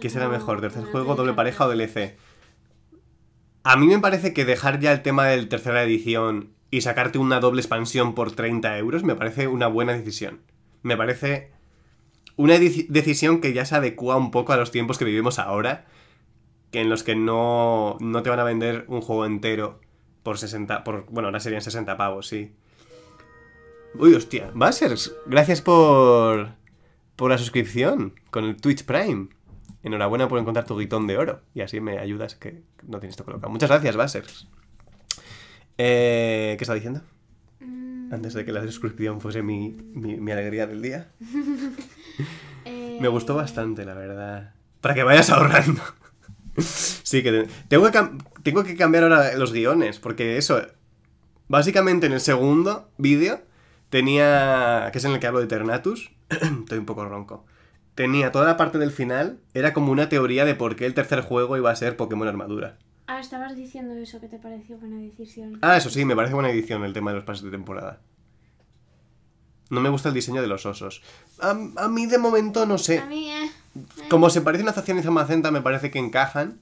¿Qué será mejor? ¿Tercer juego, doble pareja o DLC? E a mí me parece que dejar ya el tema del tercera edición y sacarte una doble expansión por 30 euros me parece una buena decisión. Me parece una decisión que ya se adecua un poco a los tiempos que vivimos ahora, que en los que no, te van a vender un juego entero por 60, por, bueno, ahora serían 60 pavos, sí. Uy, hostia, Basers, gracias por, por la suscripción con el Twitch Prime enhorabuena por encontrar tu guitón de oro. Y así me ayudas que no tienes que colocar. Muchas gracias, Basers. Eh, ¿Qué está diciendo? Mm. Antes de que la suscripción fuese mi, mi, alegría del día. [LAUGHS] Eh. Me gustó bastante, la verdad. Para que vayas ahorrando. [LAUGHS] sí, que tengo, que tengo que cambiar ahora los guiones, porque eso, básicamente en el segundo vídeo tenía, que es en el que hablo de Ternatus, [CLEARS THROAT] estoy un poco ronco tenía toda la parte del final, era como una teoría de por qué el tercer juego iba a ser Pokémon Armadura. Ah, estabas diciendo eso, que te pareció buena decisión. Ah, eso sí, me parece buena edición el tema de los pases de temporada. No me gusta el diseño de los osos. A, mí de momento no sé. A mí, eh. eh. Como se parecen a Zacian y Zamacenta, me parece que encajan.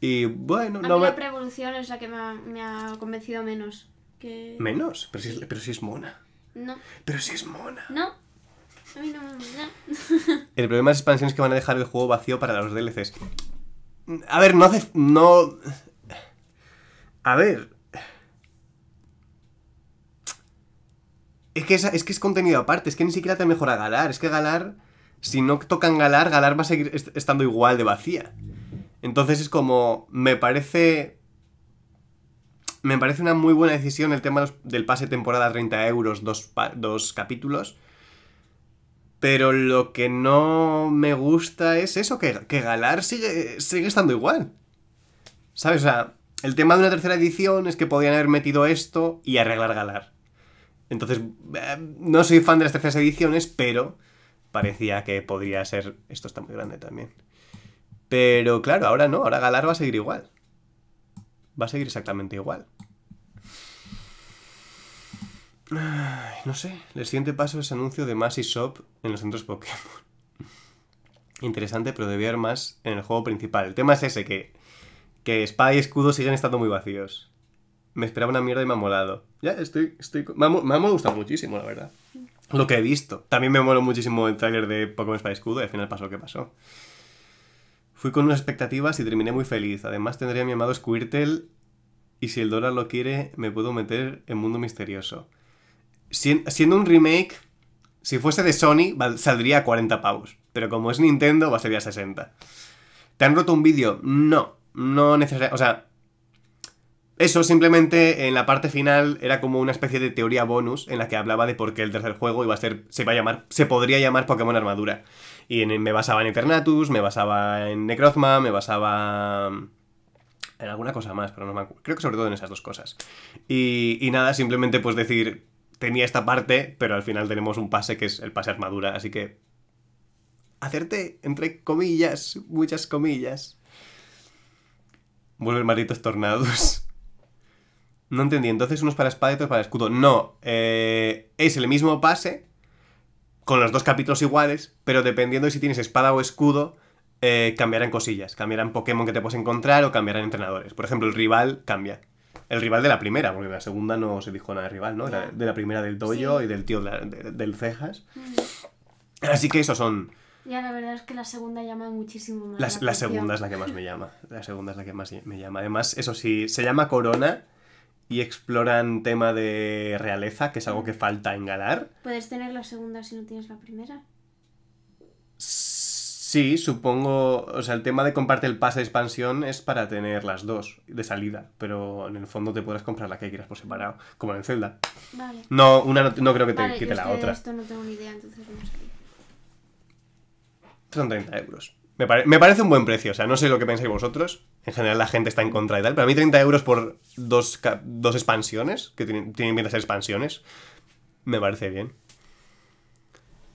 Y bueno, no me... la pre-evolución es la que me ha, convencido menos. Que... ¿Menos? Pero si, es, pero si es mona. No. Pero si es mona. No. [LAUGHS] El problema de las expansiones es que van a dejar el juego vacío para los DLCs. A ver, no hace. No. A ver. Es que es, contenido aparte, es que ni siquiera te mejora Galar. Es que Galar, si no tocan Galar, Galar va a seguir estando igual de vacía. Entonces es como. Me parece. Me parece una muy buena decisión el tema del pase temporada 30 euros, dos, dos capítulos. Pero lo que no me gusta es eso, que, que Galar sigue, sigue estando igual. ¿Sabes? O sea, el tema de una tercera edición es que podían haber metido esto y arreglar Galar. Entonces, eh, no soy fan de las terceras ediciones, pero parecía que podría ser... Esto está muy grande también. Pero claro, ahora no, ahora Galar va a seguir igual. Va a seguir exactamente igual. No sé, el siguiente paso es anuncio de más Shop en los centros Pokémon. [LAUGHS] Interesante, pero debía haber más en el juego principal. El tema es ese, que, que y escudo siguen estando muy vacíos. Me esperaba una mierda y me ha molado. Ya, estoy... estoy me, ha, gustado muchísimo, la verdad. Lo que he visto. También me moló muchísimo el tráiler de Pokémon Espada y Escudo y al final pasó lo que pasó. Fui con unas expectativas y terminé muy feliz. Además tendría a mi amado Squirtle y si el dólar lo quiere me puedo meter en Mundo Misterioso siendo un remake, si fuese de Sony, saldría a 40 pavos. Pero como es Nintendo, va a ser a 60. ¿Te han roto un vídeo? No. No necesariamente. O sea. Eso simplemente en la parte final era como una especie de teoría bonus en la que hablaba de por qué el tercer juego iba a ser. se iba a llamar. se podría llamar Pokémon Armadura. Y me basaba en Eternatus, me basaba en Necrozma, me basaba en alguna cosa más, pero no me acuerdo. Creo que sobre todo en esas dos cosas. y nada, simplemente pues decir, tenía esta parte, pero al final tenemos un pase que es el pase armadura, así que hacerte, entre comillas, muchas comillas, vuelven malditos tornados. [LAUGHS] No entendí, entonces unos para espada y otros para escudo. No, eh, es el mismo pase, con los dos capítulos iguales, pero dependiendo de si tienes espada o escudo, eh, cambiarán cosillas, cambiarán Pokémon que te puedes encontrar o cambiarán entrenadores. Por ejemplo, el rival cambia el rival de la primera, porque la segunda no se dijo nada rival, ¿no? Era de la primera del Toyo y del tío del Cejas. Mm. Así que esos son... Ya, la verdad es que la segunda llama muchísimo más. La, la segunda es la que más me [LAUGHS] llama. La segunda es la que más me llama. Además, eso sí, se llama Corona y exploran tema de realeza, que es algo que mm. falta en Galar. Puedes tener la segunda si no tienes la primera. Sí, supongo, o sea, el tema de comparte el pase de expansión es para tener las dos de salida, pero en el fondo te puedes comprar la que quieras por separado, como en Zelda. Vale. No, una no, creo que te quite la otra. esto no tengo ni idea, entonces Son 30 euros. Me, parece un buen precio, o sea, no sé lo que pensáis vosotros. En general la gente está en contra y tal, pero a mí 30 euros por dos, expansiones, que tienen, tienen bien expansiones, me parece bien.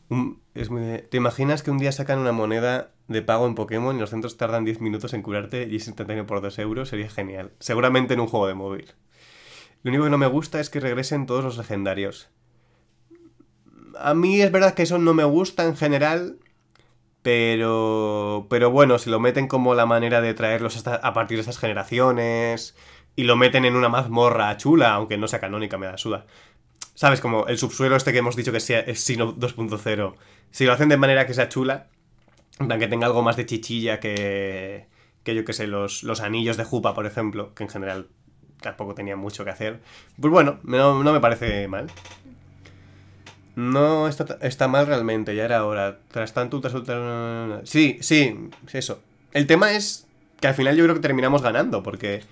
Un, es muy... ¿Te imaginas que un día sacan una moneda de pago en Pokémon y los centros tardan 10 minutos en curarte y es instantáneo por 2 euros? Sería genial. Seguramente en un juego de móvil. Lo único que no me gusta es que regresen todos los legendarios. A mí es verdad que eso no me gusta en general, pero pero bueno, si lo meten como la manera de traerlos a partir de estas generaciones y lo meten en una mazmorra chula, aunque no sea canónica, me da suda. ¿Sabes? Como el subsuelo este que hemos dicho que sea, es Sino 2.0. Si lo hacen de manera que sea chula, en que tenga algo más de chichilla que, que yo que sé, los, los anillos de jupa, por ejemplo, que en general tampoco tenía mucho que hacer. Pues bueno, no, me parece mal. No está, mal realmente, ya era hora. Tras tanto, tras Sí, sí, eso. El tema es que al final yo creo que terminamos ganando, porque...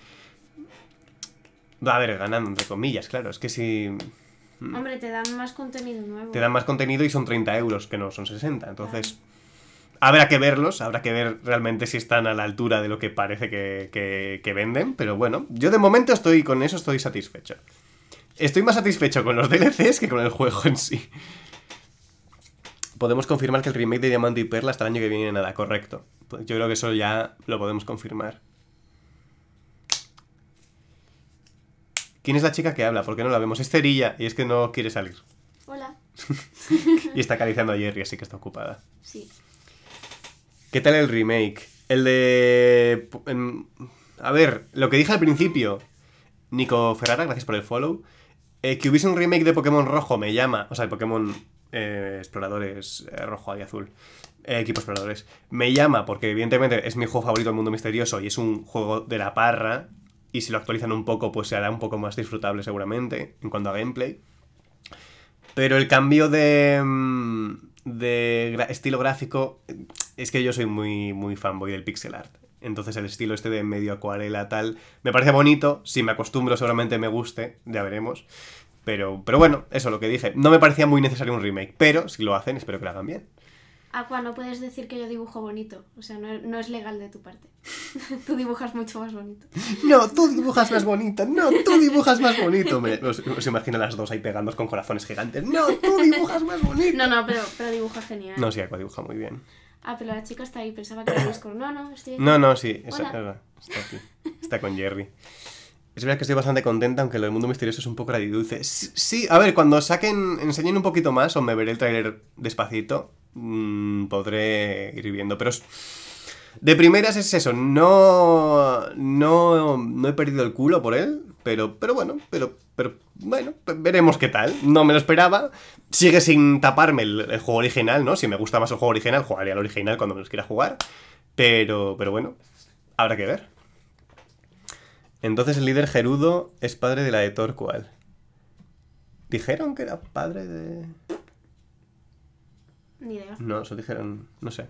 Va a haber ganando, entre comillas, claro. Es que si... Hmm. Hombre, te dan más contenido nuevo. Te dan más contenido y son 30 euros, que no son 60. Entonces, habrá que verlos, habrá que ver realmente si están a la altura de lo que parece que, venden. Pero bueno, yo de momento estoy con eso, estoy satisfecho. Estoy más satisfecho con los DLCs que con el juego en sí. Podemos confirmar que el remake de Diamante y Perla hasta el año que viene nada, correcto. Yo creo que eso ya lo podemos confirmar. ¿Quién es la chica que habla? Porque no la vemos. Es Cerilla y es que no quiere salir. Hola. [LAUGHS] y está acariciando a Jerry, así que está ocupada. Sí. ¿Qué tal el remake? El de... Em, a ver, lo que dije al principio. Nico Ferrara, gracias por el follow. Eh, que hubiese un remake de Pokémon Rojo me llama. O sea, Pokémon eh, Exploradores eh, Rojo y Azul. equipo Exploradores. Me llama porque, evidentemente, es mi juego favorito del mundo misterioso y es un juego de la parra y si lo actualizan un poco, pues se hará un poco más disfrutable seguramente en cuanto a gameplay. Pero el cambio de, mm, de estilo gráfico es que yo soy muy, muy fanboy del pixel art. Entonces el estilo este de medio acuarela tal me parece bonito, si me acostumbro seguramente me guste, ya veremos. Pero, pero bueno, eso es lo que dije. No me parecía muy necesario un remake, pero si lo hacen espero que lo hagan bien. Aqua, no puedes decir que yo dibujo bonito. O sea, no, es legal de tu parte. [LAUGHS] tú dibujas mucho más bonito. No, tú dibujas más bonito. No, tú dibujas más bonito. Me, os, las dos ahí pegándose con corazones gigantes. No, tú dibujas más bonito. No, no, pero, pero dibuja genial. No, sí, Aqua dibuja muy bien. Ah, pero la chica está ahí. Pensaba que era con... No, no, estoy No, no, sí. Esa, está aquí. Está con Jerry. Es verdad que estoy bastante contenta, aunque lo del mundo misterioso es un poco radidulce. Sí, sí, a ver, cuando saquen, enseñen un poquito más o me veré el tráiler despacito, Mm, podré ir viendo. Pero de primeras es eso, no, no, no he perdido el culo por él, pero, pero bueno, pero, pero bueno, veremos qué tal. No me lo esperaba. Sigue sin taparme el, juego original, ¿no? Si me gusta más el juego original, jugaré al original cuando me los quiera jugar. Pero, pero bueno, habrá que ver. Entonces el líder Gerudo es padre de la de Torqual. Dijeron que era padre de... Ni idea. No, eso dijeron, no sé.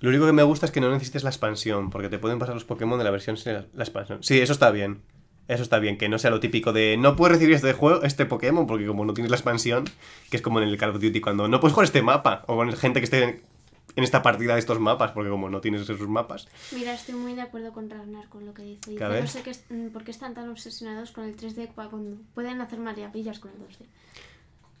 Lo único que me gusta es que no necesites la expansión, porque te pueden pasar los Pokémon de la versión sin la, expansión. Sí, eso está bien. Eso está bien, que no sea lo típico de no puedes recibir este juego, este Pokémon, porque como no tienes la expansión, que es como en el Call of Duty, cuando no puedes jugar este mapa, o con gente que esté en, esta partida de estos mapas, porque como no tienes esos mapas. Mira, estoy muy de acuerdo con Ragnar con lo que dice. Yo no sé qué mm, por qué están tan obsesionados con el 3D cuando pueden hacer maravillas con el 2D.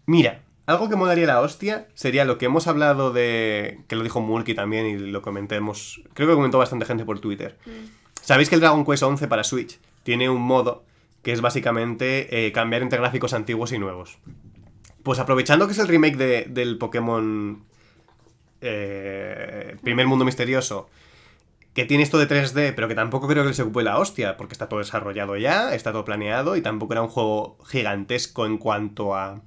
Mira, algo que molaría la hostia sería lo que hemos hablado de. que lo dijo Mulky también y lo comentemos. Creo que comentó bastante gente por Twitter. Mm. Sabéis que el Dragon Quest 11 para Switch tiene un modo que es básicamente eh, cambiar entre gráficos antiguos y nuevos. Pues aprovechando que es el remake del Pokémon eh, Primer Mundo Misterioso, que tiene esto de 3D, pero que tampoco creo que se ocupe la hostia, porque está todo desarrollado ya, está todo planeado y tampoco era un juego gigantesco en cuanto a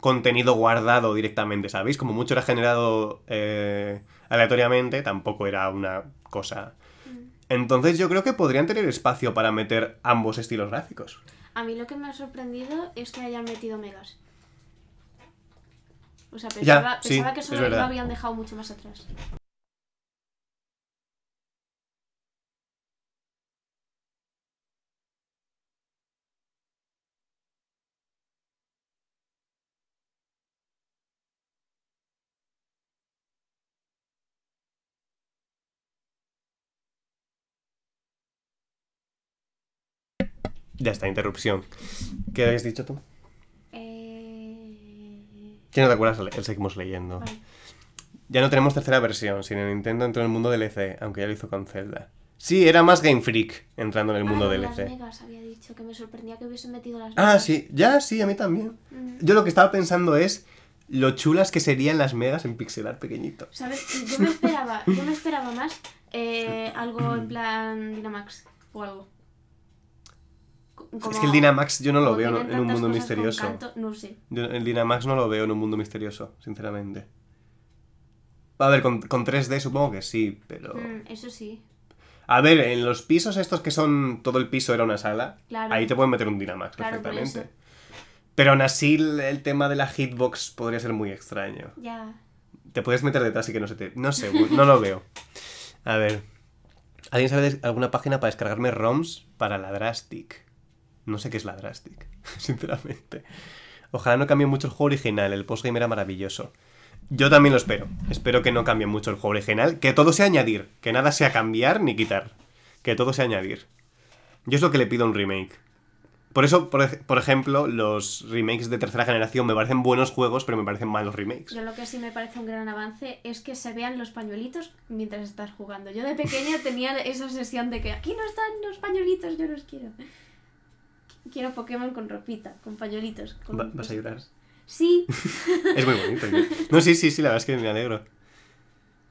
contenido guardado directamente, ¿sabéis? Como mucho era generado eh, aleatoriamente, tampoco era una cosa. Mm. Entonces yo creo que podrían tener espacio para meter ambos estilos gráficos. A mí lo que me ha sorprendido es que hayan metido megas. O sea, pensaba, pensaba que eso lo habían dejado mucho más atrás. Ya está, interrupción. ¿Qué habéis dicho tú? Eh... ¿Quién no te acuerdas, seguimos leyendo. Ya no tenemos tercera versión, sino Nintendo entró en el mundo DLC, e aunque ya lo hizo con Zelda. Sí, era más Game Freak entrando en el mundo ah, del EC. Las megas e había dicho que me sorprendía que hubiesen metido las Ah, sí, ya, sí, a mí también. Mm. Yo lo que estaba pensando es lo chulas que serían las megas en pixelar pequeñito. ¿Sabes? Yo me esperaba, yo me esperaba más eh, algo en plan Dynamax o algo es que el Dynamax yo no lo veo en un mundo misterioso. no sé. el Dynamax no lo veo en un mundo misterioso, sinceramente. A ver, con, 3D supongo que sí, pero. Mm, eso sí. A ver, en los pisos estos que son. Todo el piso era una sala. Ahí te pueden meter un Dynamax perfectamente. Pero aún así el tema de la hitbox podría ser muy extraño. Ya. Te puedes meter detrás y que no se te. No sé, no lo veo. A ver. ¿Alguien sabe alguna página para descargarme ROMs para la Drastic? no sé qué es la Drastic, [LAUGHS] sinceramente. Ojalá no cambie mucho el juego original, el postgame era maravilloso. Yo también lo espero. Espero que no cambie mucho el juego original, que todo sea añadir, que nada sea cambiar ni quitar, que todo sea añadir. Yo es lo que le pido a un remake. Por eso, por, ejemplo, los remakes de tercera generación me parecen buenos juegos, pero me parecen malos remakes. Yo lo que sí me parece un gran avance es que se vean los pañuelitos mientras estás jugando. Yo de pequeña tenía esa obsesión de que aquí no están los pañuelitos, yo los quiero. Quiero Pokémon con ropita, con pañuelitos. ¿Vas a ayudar? Sí. es muy bonito. ¿no? sí, sí, sí, la verdad es que me alegro.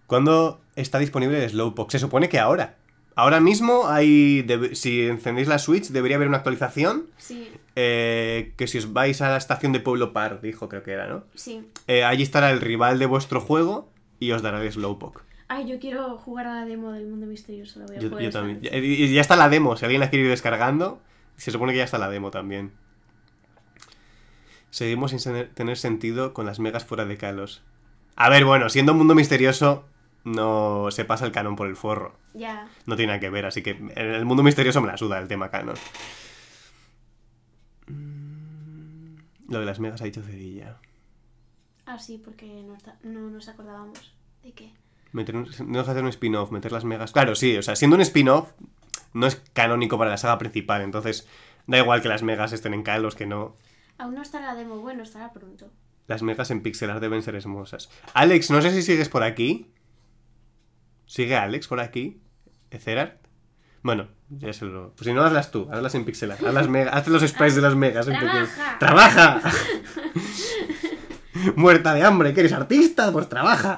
¿Cuándo está disponible Slowpoke? Se supone que ahora. Ahora mismo hay, si encendéis la Switch, debería haber una actualización. Sí. Eh, que si os vais a la estación de Pueblo Par, dijo creo que era, ¿no? Sí. Eh, allí estará el rival de vuestro juego y os dará el Slowpoke. Ay, yo quiero jugar a la demo del mundo misterioso. La voy yo, también. Ya, ya, está la demo, si alguien la quiere ir descargando. Se supone que ya está la demo también. Seguimos sin tener sentido con las megas fuera de Kalos. A ver, bueno, siendo un mundo misterioso, no se pasa el canon por el forro. Ya. No tiene nada que ver, así que en el mundo misterioso me la suda el tema canon. Mm, lo de las megas ha dicho Cedilla. Ah, sí, porque no, nos acordábamos de qué. Meter hacer un spin-off, meter las megas... Claro, sí, o sea, siendo un spin-off, no es canónico para la saga principal, entonces da igual que las megas estén en Kalos que no. Aún no está la demo, bueno, estará pronto. Las megas en píxeles deben ser hermosas. Alex, no sé si sigues por aquí. ¿Sigue Alex por aquí? ¿Etherart? Bueno, ya se lo... Pues si no, hazlas tú, hazlas en pixelar, haz, las mega... haz los sprites de las ah, megas ¡Trabaja! [LAUGHS] [LAUGHS] Muerta de hambre, que eres artista, pues trabaja.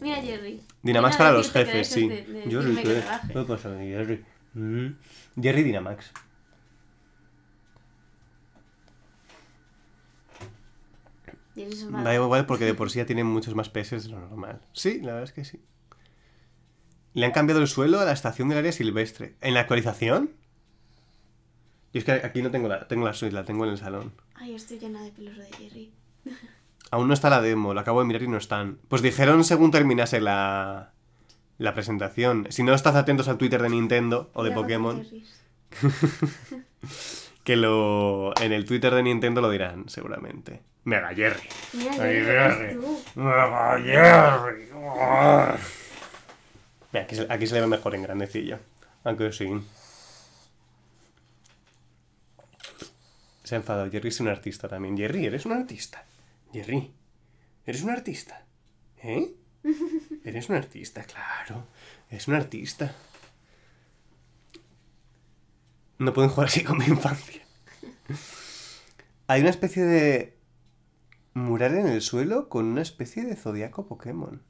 Mira, Jerry. Dinamax para los jefes, sí. Jerry, Jerry? Mm. Jerry Dinamax. Da igual porque de [LAUGHS] por sí ya tiene muchos más peces de lo normal. Sí, la verdad es que sí. Le han cambiado el suelo a la estación del área silvestre. ¿En la actualización? Y es que aquí no tengo la, tengo la suite, la tengo en el salón. Ay, estoy llena de pelos de Jerry. [LAUGHS] Aún no está la demo, la acabo de mirar y no están. Pues dijeron según terminase la, la presentación. Si no estás atentos al Twitter de Nintendo o de Pokémon. [LAUGHS] que lo. En el Twitter de Nintendo lo dirán, seguramente. Mega Jerry. Mega Jerry. Jerry. Mira, aquí, se le ve mejor en grandecilla. Aunque sí. Se ha enfadado. Jerry es un artista también. Jerry, eres un artista. Jerry, eres un artista. ¿Eh? [LAUGHS] Eres un artista, claro. es un artista. No pueden jugar así con mi infancia. Hay una especie de mural en el suelo con una especie de zodiaco Pokémon.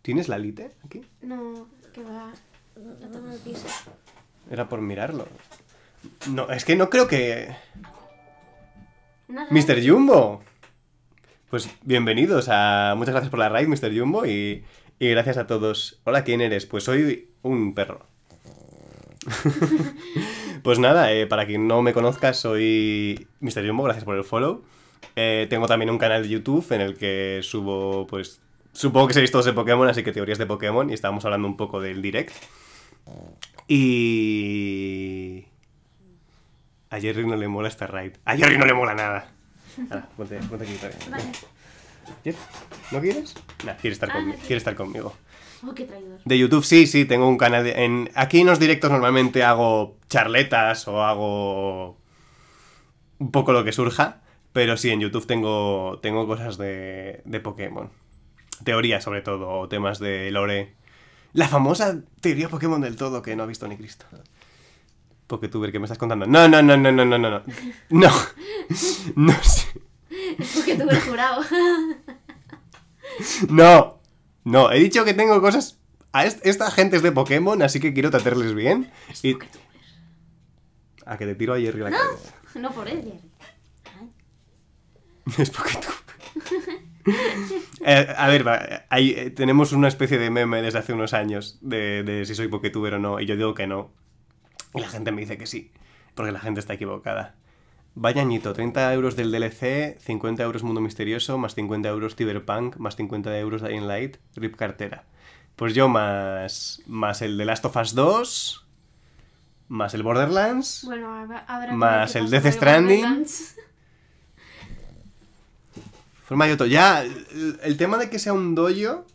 ¿Tienes la lite aquí? No, que va. Mm, Era por mirarlo. No, es que no creo que. Mister Jumbo. Pues bienvenidos a. Muchas gracias por la raid, Mr. Jumbo, y, gracias a todos. Hola, ¿quién eres? Pues soy un perro. [LAUGHS] pues nada, eh, para quien no me conozca, soy Mr. Jumbo, gracias por el follow. Eh, tengo también un canal de YouTube en el que subo, pues, supongo que seréis todos de Pokémon, así que teorías de Pokémon, y estábamos hablando un poco del direct. Y... A Jerry no le mola esta raid. A Jerry no le mola nada. Ahora, ponte, aquí ¿Quieres? ¿No quieres? estar, conmigo, estar oh, conmigo. De YouTube, sí, sí, tengo un canal. en, aquí en los directos normalmente hago charletas o hago un poco lo que surja. Pero sí, en YouTube tengo, tengo cosas de, de Pokémon. Teoría, sobre todo, o temas de lore. La famosa teoría Pokémon del todo que no ha visto ni Cristo. Poketuber, ¿qué me estás contando? No, no, no, no, no, no, no. No. [LAUGHS] No, no sé. Es Poketuber jurado. [LAUGHS] No. No, he dicho que tengo cosas. A esta gente es de Pokémon, así que quiero tratarles bien. Es Poketuber. A que te tiro a Jerry la no, No por él, Jerry. [LAUGHS] Es Poketuber. Eh, a ver, eh, tenemos una especie de meme desde hace unos años de, de si soy Poketuber o no, y yo digo que no. Y la gente me dice que sí, porque la gente está equivocada. Vaya añito, 30 euros del DLC, 50 euros Mundo Misterioso, más 50 euros Cyberpunk, más 50 euros Dying Light, RIP cartera. Pues yo más, más el de Last of Us 2, más el Borderlands, más el Death Stranding. [LAUGHS] Forma Yoto. Ya, el tema de que sea un dojo.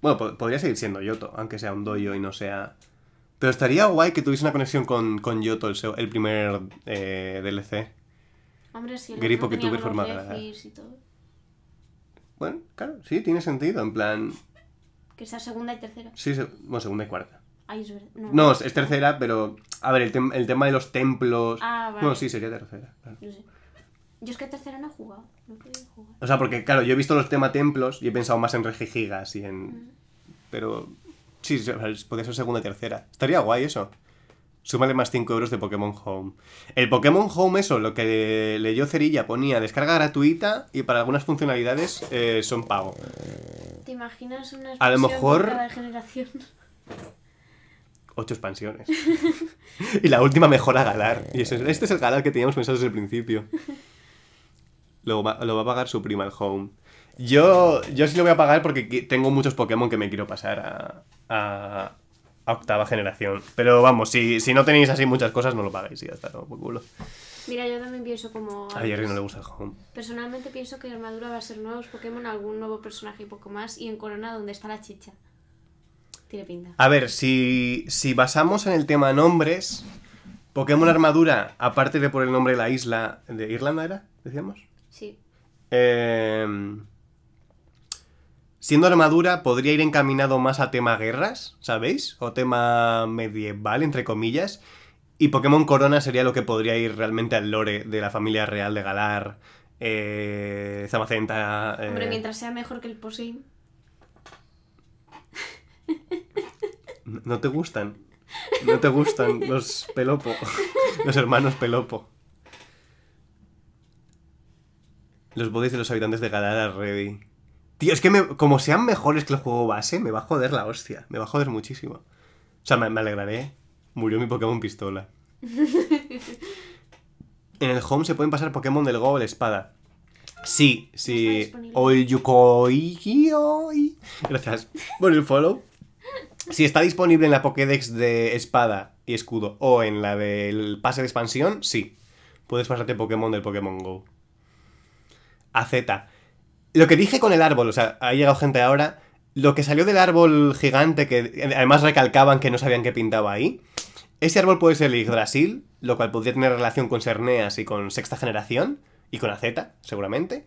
Bueno, podría seguir siendo Yoto, aunque sea un dojo y no sea pero estaría guay que tuviese una conexión con, con Yoto, el, primer eh, DLC. Hombre, sí, el Gripo que tuve forma y Bueno, claro, sí, tiene sentido, en plan... Que sea segunda y tercera. Sí, bueno, segunda y cuarta. No, es, tercera, pero... A ver, el, el tema de los templos... Ah, vale. Bueno, sí, sería tercera. sé. Yo es que tercera no he jugado. O sea, porque, claro, yo he visto los temas templos y he pensado más en regigigas y en... Pero Sí, podría ser segunda y tercera. Estaría guay eso. Súmale más 5 euros de Pokémon Home. El Pokémon Home, eso, lo que leyó Cerilla, ponía descarga gratuita y para algunas funcionalidades eh, son pago. ¿Te imaginas una expansión de generación? [LAUGHS] Ocho expansiones. [LAUGHS] y la última mejora Galar. Y este es el Galar que teníamos pensado desde el principio. [LAUGHS] Lo lo va a pagar su prima el Home. Yo, sí lo voy a pagar porque tengo muchos Pokémon que me quiero pasar a, octava generación. Pero vamos, si, no tenéis así muchas cosas, no lo pagáis y ya está, no, muy culo. Mira, yo también pienso como... A Jerry no le gusta el home. Personalmente pienso que Armadura va a ser nuevos Pokémon, algún nuevo personaje y poco más. Y en Corona, ¿dónde está la chicha. Tiene pinta. A ver, si, si basamos en el tema nombres, Pokémon Armadura, aparte de por el nombre de la isla de Irlanda, ¿era? Decíamos. Sí. Eh, Siendo armadura, podría ir encaminado más a tema guerras, ¿sabéis? O tema medieval, entre comillas. Y Pokémon Corona sería lo que podría ir realmente al lore de la familia real de Galar, eh, Zamacenta. Eh. Hombre, mientras sea mejor que el Poseidon. No te gustan. No te gustan los Pelopo. Los hermanos Pelopo. Los bodies de los habitantes de Galar ready. Tío, es que me, como sean mejores que el juego base, me va a joder la hostia. Me va a joder muchísimo. O sea, me, alegraré. Murió mi Pokémon pistola. [LAUGHS] en el home se pueden pasar Pokémon del Go o la espada. Sí, sí. Yukoi. Gracias por el follow. Si está disponible en la Pokédex de espada y escudo o en la del pase de expansión, sí. Puedes pasarte Pokémon del Pokémon Go. AZ. Lo que dije con el árbol, o sea, ha llegado gente ahora. Lo que salió del árbol gigante, que además recalcaban que no sabían qué pintaba ahí. Ese árbol puede ser el Yggdrasil, lo cual podría tener relación con Cerneas y con sexta generación, y con Azeta, seguramente.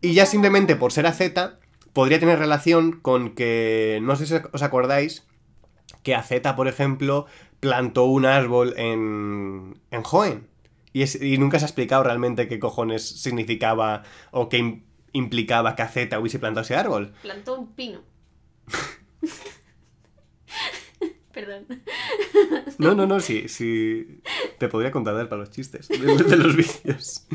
Y ya simplemente por ser Azeta podría tener relación con que, no sé si os acordáis, que Azeta, por ejemplo, plantó un árbol en, en Hoenn. Y, y nunca se ha explicado realmente qué cojones significaba o qué implicaba que Z hubiese plantado ese árbol. Plantó un pino. [LAUGHS] Perdón. No, no, no, sí, sí. Te podría contar para los chistes de, los vídeos.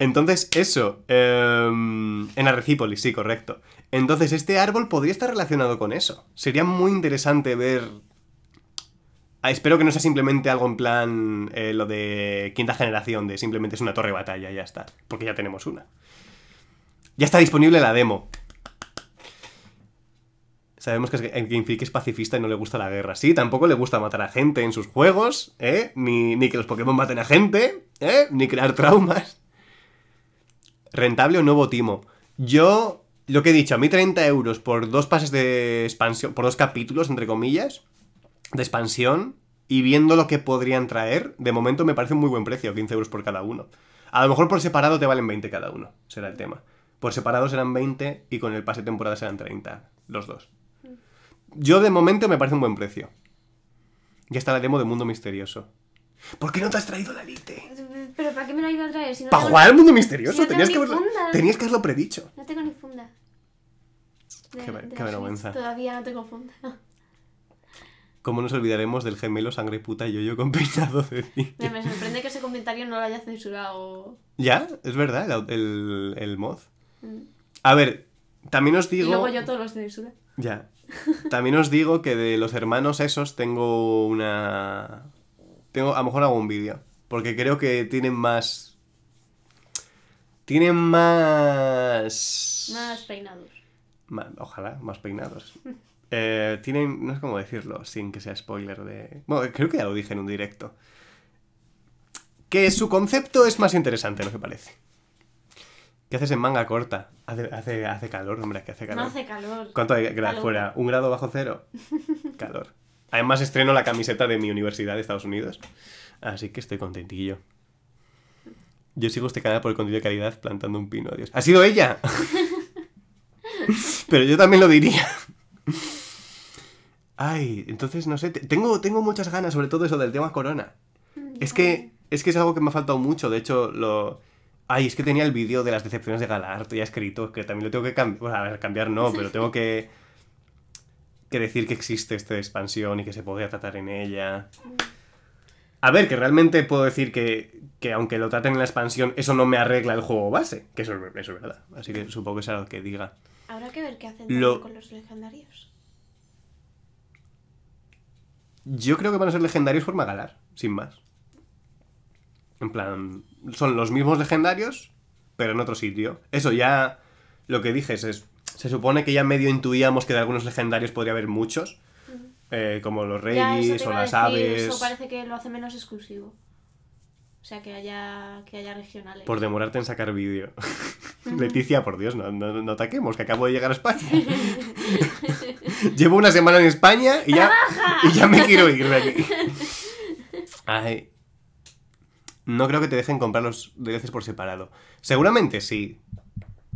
Entonces, eso. Em, en Arrecípolis, sí, correcto. Entonces, este árbol podría estar relacionado con eso. Sería muy interesante ver. Ah, espero que no sea simplemente algo en plan eh, lo de quinta generación, de simplemente es una torre batalla y ya está. Porque ya tenemos una. Ya está disponible la demo. Sabemos que Game Freak es pacifista y no le gusta la guerra. Sí, tampoco le gusta matar a gente en sus juegos, ¿eh? Ni, que los Pokémon maten a gente, ¿eh? Ni crear traumas. ¿Rentable o nuevo Timo? Yo, lo que he dicho, a mí 30 euros por dos pases de expansión, por dos capítulos, entre comillas, de expansión, y viendo lo que podrían traer, de momento me parece un muy buen precio, 15 euros por cada uno. A lo mejor por separado te valen 20 cada uno, será el tema. Por separados eran 20 y con el pase temporada serán 30, los dos. Yo de momento me parece un buen precio. Ya está la demo de Mundo Misterioso. ¿Por qué no te has traído la Elite? ¿Pero para qué me la iba a traer? para jugar al Mundo Misterioso. tenías, que haberlo, tenías que predicho. No tengo ni funda. qué, vergüenza. Todavía no tengo funda. ¿Cómo nos olvidaremos del gemelo sangre puta y yo, yo con peinado de ti? Me sorprende que ese comentario no lo haya censurado. Ya, es verdad, el, el, el mod. A ver, también os digo... Y luego yo todos los de Isura. Ya. [LAUGHS] También os digo que de los hermanos esos tengo una... Tengo, a lo mejor hago un vídeo, porque creo que tienen más... Tienen más... Más peinados. Ojalá, más peinados. [LAUGHS] Eh, tienen, no es como decirlo, sin que sea spoiler de... Bueno, creo que ya lo dije en un directo. Que su concepto es más interesante, lo que parece? ¿Qué haces en manga corta? Hace, hace, calor, hombre, es que hace calor. No hace calor. ¿Cuánto hay fuera? ¿Un grado bajo cero? [LAUGHS] calor. Además estreno la camiseta de mi universidad de Estados Unidos. Así que estoy contentillo. Yo sigo este canal por el contenido de calidad plantando un pino, adiós ¡Ha sido ella! [LAUGHS] Pero yo también lo diría. Ay, entonces no sé, tengo, tengo muchas ganas, sobre todo eso del tema corona. Es que, es que es algo que me ha faltado mucho, de hecho lo Ay, es que tenía el vídeo de las decepciones de Galar Galarto ya escrito, que también lo tengo que cambiar. Bueno, a ver, cambiar no, pero tengo que, que decir que existe esta expansión y que se podría tratar en ella. A ver, que realmente puedo decir que, que, aunque lo traten en la expansión, eso no me arregla el juego base. Que eso, es verdad. Así que supongo que es lo que diga. Habrá que ver qué hacen con los legendarios. Yo creo que van a ser legendarios forma Magalar, sin más. En plan, son los mismos legendarios, pero en otro sitio. Eso ya, lo que dije es, se supone que ya medio intuíamos que de algunos legendarios podría haber muchos, eh, como los reyes o las aves. Eso parece que lo hace menos exclusivo. O sea, que haya, que haya regionales. Por demorarte en sacar vídeo. Leticia, por Dios, no, no, ataquemos, que acabo de llegar a España. [LAUGHS] Llevo una semana en España y ya, y ya me quiero ir de aquí. Ay, [LAUGHS] no creo que te dejen comprar los DLCs por separado. Seguramente sí.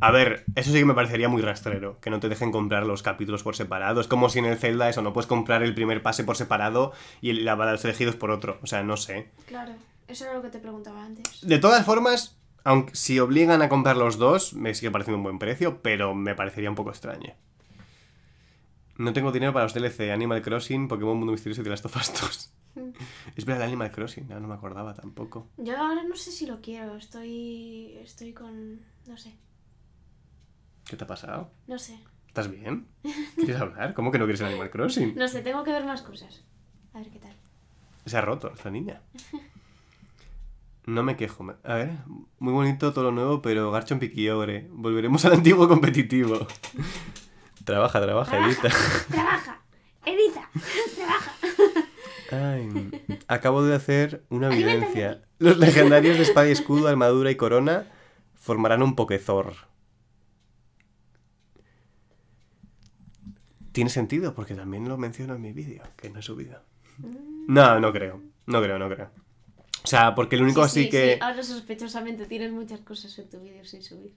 A ver, eso sí que me parecería muy rastrero, que no te dejen comprar los capítulos por separado. Es como si en el Zelda eso, no puedes comprar el primer pase por separado y la bala de los elegidos por otro. O sea, no sé. Claro, eso era lo que te preguntaba antes. De todas formas, aunque si obligan a comprar los dos, me sigue pareciendo un buen precio, pero me parecería un poco extraño. No tengo dinero para los DLC, Animal Crossing, Pokémon Mundo Misterioso y Las Last es verdad, el Animal Crossing, no, no, me acordaba tampoco. Yo ahora no sé si lo quiero, estoy. Estoy con. No sé. ¿Qué te ha pasado? No sé. ¿Estás bien? ¿Quieres hablar? ¿Cómo que no quieres el Animal Crossing? No sé, tengo que ver más cosas. A ver qué tal. Se ha roto esta niña. No me quejo. A ver, muy bonito todo lo nuevo, pero Garcho en Volveremos al antiguo competitivo. [LAUGHS] trabaja, trabaja, trabaja, Edita. Trabaja, Edita. Ay, acabo de hacer una evidencia. Los legendarios de espada y escudo, armadura y corona formarán un pokezor. Tiene sentido, porque también lo menciono en mi vídeo, que no he subido. No, no creo. No creo, no creo. O sea, porque el único así que. Sí. Ahora sospechosamente tienes muchas cosas en tu vídeo sin subir.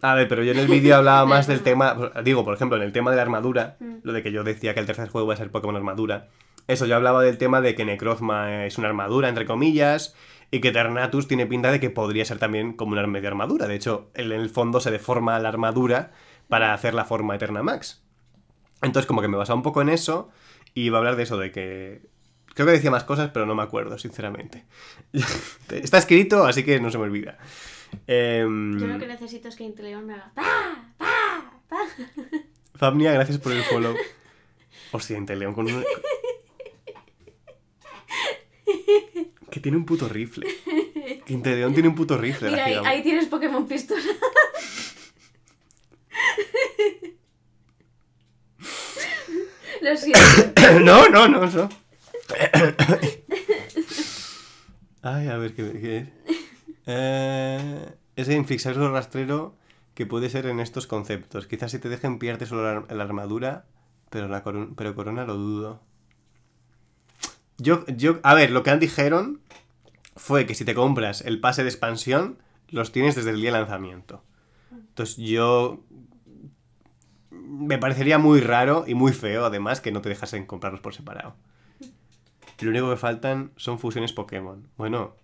A ver, pero yo en el vídeo hablaba [LAUGHS] más del tema. Digo, por ejemplo, en el tema de la armadura, mm. lo de que yo decía que el tercer juego va a ser Pokémon Armadura. Eso, yo hablaba del tema de que Necrozma es una armadura, entre comillas, y que Ternatus tiene pinta de que podría ser también como una media armadura. De hecho, en el fondo se deforma la armadura para hacer la forma Eterna Max. Entonces, como que me basaba un poco en eso, y iba a hablar de eso, de que Creo que decía más cosas, pero no me acuerdo, sinceramente. [LAUGHS] Está escrito, así que no se me olvida. Em, yo lo que necesito es que me haga gracias por el follow. Hostia, Inteleón con un... [LAUGHS] [LAUGHS] Que tiene un puto rifle. Quinteleón tiene un puto rifle. Mira, ahí, tienes Pokémon pistola. [LAUGHS] Lo siento. no, no, no, no. Ay, a ver qué, es? es. Eh, ese lo rastrero que puede ser en estos conceptos. Quizás si te dejan piarte solo la, armadura, pero, pero corona lo dudo. Yo, a ver, lo que han dijeron fue que si te compras el pase de expansión, los tienes desde el día de lanzamiento. Entonces yo... Me parecería muy raro y muy feo, además, que no te dejasen comprarlos por separado. Lo único que faltan son fusiones Pokémon. Bueno,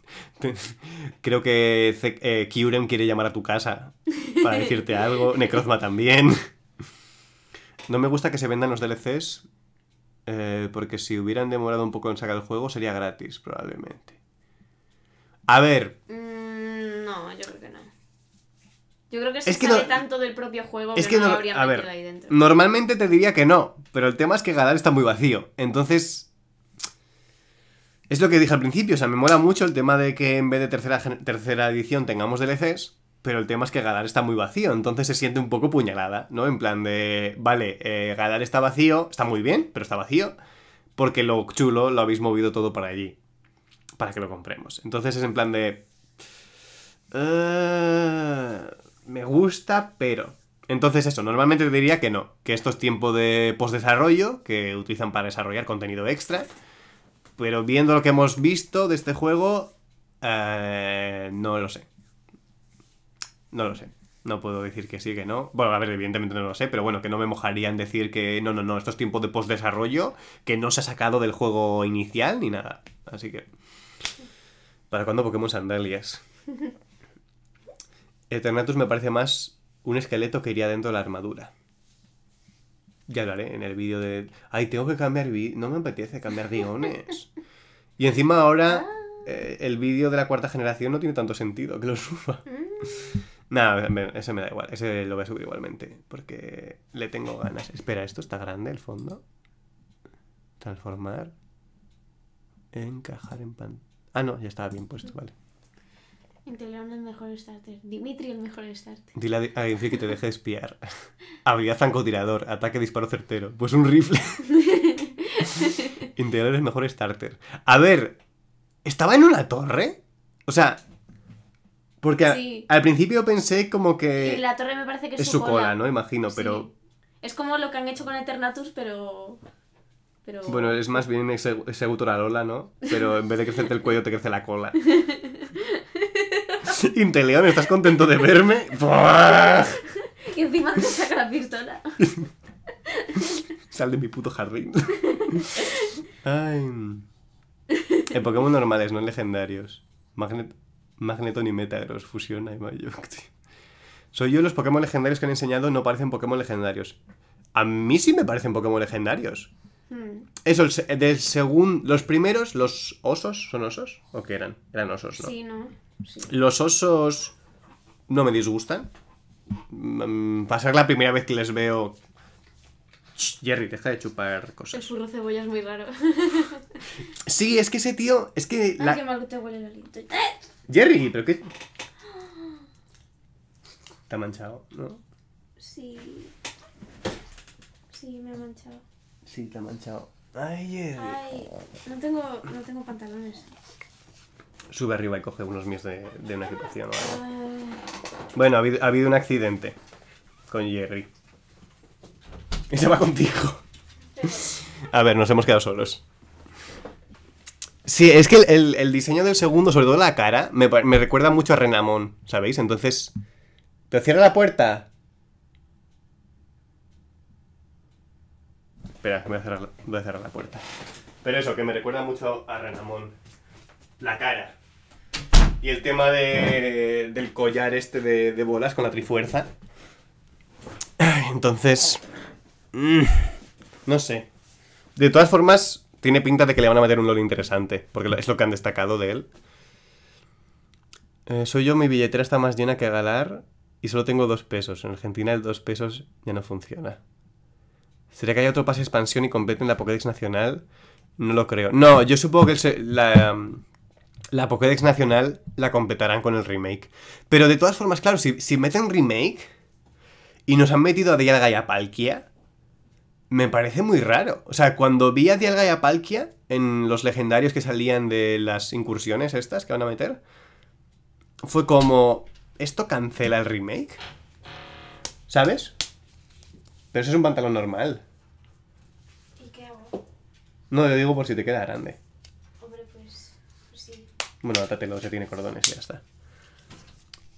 [LAUGHS] Creo que eh, Kyurem quiere llamar a tu casa para decirte algo. [LAUGHS] Necrozma también. No me gusta que se vendan los DLCs eh, porque si hubieran demorado un poco en sacar el juego sería gratis, probablemente. A ver. Mm, no, yo creo que no. Yo creo que es tanto del propio juego que, no, ahí dentro. Normalmente te diría que no, pero el tema es que Galar está muy vacío. Entonces. Es lo que dije al principio, o sea, me mola mucho el tema de que en vez de tercera, tercera edición tengamos DLCs, pero el tema es que Galar está muy vacío, entonces se siente un poco puñalada, ¿no? En plan de, vale, eh, Galar está vacío, está muy bien, pero está vacío, porque lo chulo lo habéis movido todo para allí, para que lo compremos. Entonces es en plan de... Ah, me gusta, pero... Entonces eso, normalmente diría que no, que esto es tiempo de postdesarrollo, que utilizan para desarrollar contenido extra, pero viendo lo que hemos visto de este juego, eh, no lo sé. No lo sé. No puedo decir que sí, que no. Bueno, a ver, evidentemente no lo sé, pero bueno, que no me mojarían en decir que no, no, no, esto es tiempo de postdesarrollo, que no se ha sacado del juego inicial ni nada. Así que. ¿Para cuándo Pokémon Sandalias? [LAUGHS] Eternatus me parece más un esqueleto que iría dentro de la armadura. Ya hablaré en el vídeo de. Ay, tengo que cambiar. No me apetece cambiar guiones. Y encima ahora ah. eh, el vídeo de la cuarta generación no tiene tanto sentido que lo suba. Mm. Nada, ese me da igual, ese lo voy a subir igualmente, porque le tengo ganas. Espera, ¿esto está grande el fondo? Transformar. Encajar en pan Ah, no, ya estaba bien puesto, vale. Inteleon el mejor starter. Dimitri el mejor starter. Dile a, Di que te deje espiar. [LAUGHS] Habilidad francotirador, ataque disparo certero. Pues un rifle. [LAUGHS] Inteleon es mejor starter. A ver, ¿estaba en una torre? O sea, porque al, principio pensé como que... Y la torre me parece que es, su cola. ¿no? Imagino, pero... Es como lo que han hecho con Eternatus, pero... Bueno, es más bien ese, ese ¿no? Pero en vez de crecerte el cuello, te crece la cola. [LAUGHS] Inteleón, ¿estás contento de verme? y encima te saca la pistola. Sal de mi puto jardín. Ay. En Pokémon normales, no en legendarios. Magnet Magneton y Metagross, fusiona y Mayok, Soy yo, los Pokémon legendarios que han enseñado no parecen Pokémon legendarios. A mí sí me parecen Pokémon legendarios. Hmm. Eso, según los primeros, los osos, ¿son osos? ¿O qué eran? Eran osos, ¿no? Sí, no. Los osos no me disgustan. Pasar mm, ser la primera vez que les veo. Jerry, deja de chupar cosas. El furro cebolla es muy raro. sí, es que ese tío. Es que. que mal te huele el Jerry, pero qué. Está manchado, ¿no? Sí. Sí, me ha manchado. Sí, te ha manchado. Ay, Jerry. Ay, no tengo, no tengo pantalones. Sube arriba y coge unos míos de, una situación. Bueno, ha habido, ha habido un accidente con Jerry. Y se va contigo. A ver, nos hemos quedado solos. Sí, es que el, diseño del segundo, sobre todo la cara, me, recuerda mucho a Renamón, ¿sabéis? Entonces. te cierra la puerta! Espera, voy a, cerrar, voy a cerrar la puerta. Pero eso, que me recuerda mucho a Renamón. La cara. Y el tema de, del collar este de, bolas con la trifuerza. Entonces. Mm, no sé. De todas formas, tiene pinta de que le van a meter un LOL interesante, porque es lo que han destacado de él. Eh, soy yo, mi billetera está más llena que Galar y solo tengo dos pesos. En Argentina el dos pesos ya no funciona. ¿Será que hay otro pase de expansión y compete en la Pokédex Nacional? No lo creo. No, yo supongo que la, Pokédex Nacional la completarán con el remake. Pero de todas formas, claro, si, si meten remake y nos han metido a Dialga y a Palkia, me parece muy raro. O sea, cuando vi a Dialga y a Palkia en los legendarios que salían de las incursiones estas que van a meter, fue como, ¿esto cancela el remake? ¿Sabes? Pero eso es un pantalón normal. ¿Y qué hago? No, lo digo por si te queda grande. Hombre, pues, pues sí. Bueno, átatelo, ya tiene cordones y ya está.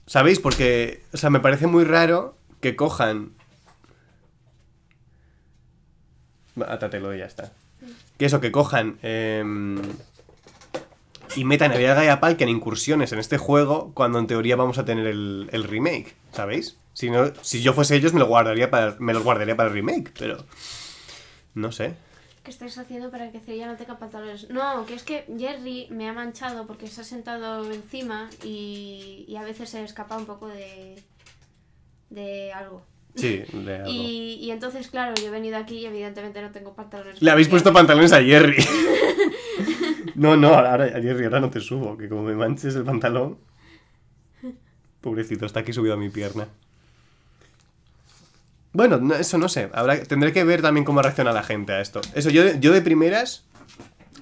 ¿Sabéis? Porque, o sea, me parece muy raro que cojan Atatelo y ya está. Que eso, que cojan em, y metan a Viaga y a en incursiones en este juego cuando en teoría vamos a tener el, remake, ¿sabéis? Si, no, si yo fuese ellos me lo guardaría para, me lo guardaría para el remake, pero no sé. ¿Qué estáis haciendo para que Celia no tenga pantalones? No, que es que Jerry me ha manchado porque se ha sentado encima y, a veces se escapa un poco de, de algo. Y, entonces, claro, yo he venido aquí y evidentemente no tengo pantalones. Le habéis puesto pantalones a Jerry. [LAUGHS] no, no, ahora, a Jerry ahora no te subo, que como me manches el pantalón. Pobrecito, está aquí subido a mi pierna. Bueno, eso no sé. tendré que ver también cómo reacciona la gente a esto. Eso, yo, yo de primeras,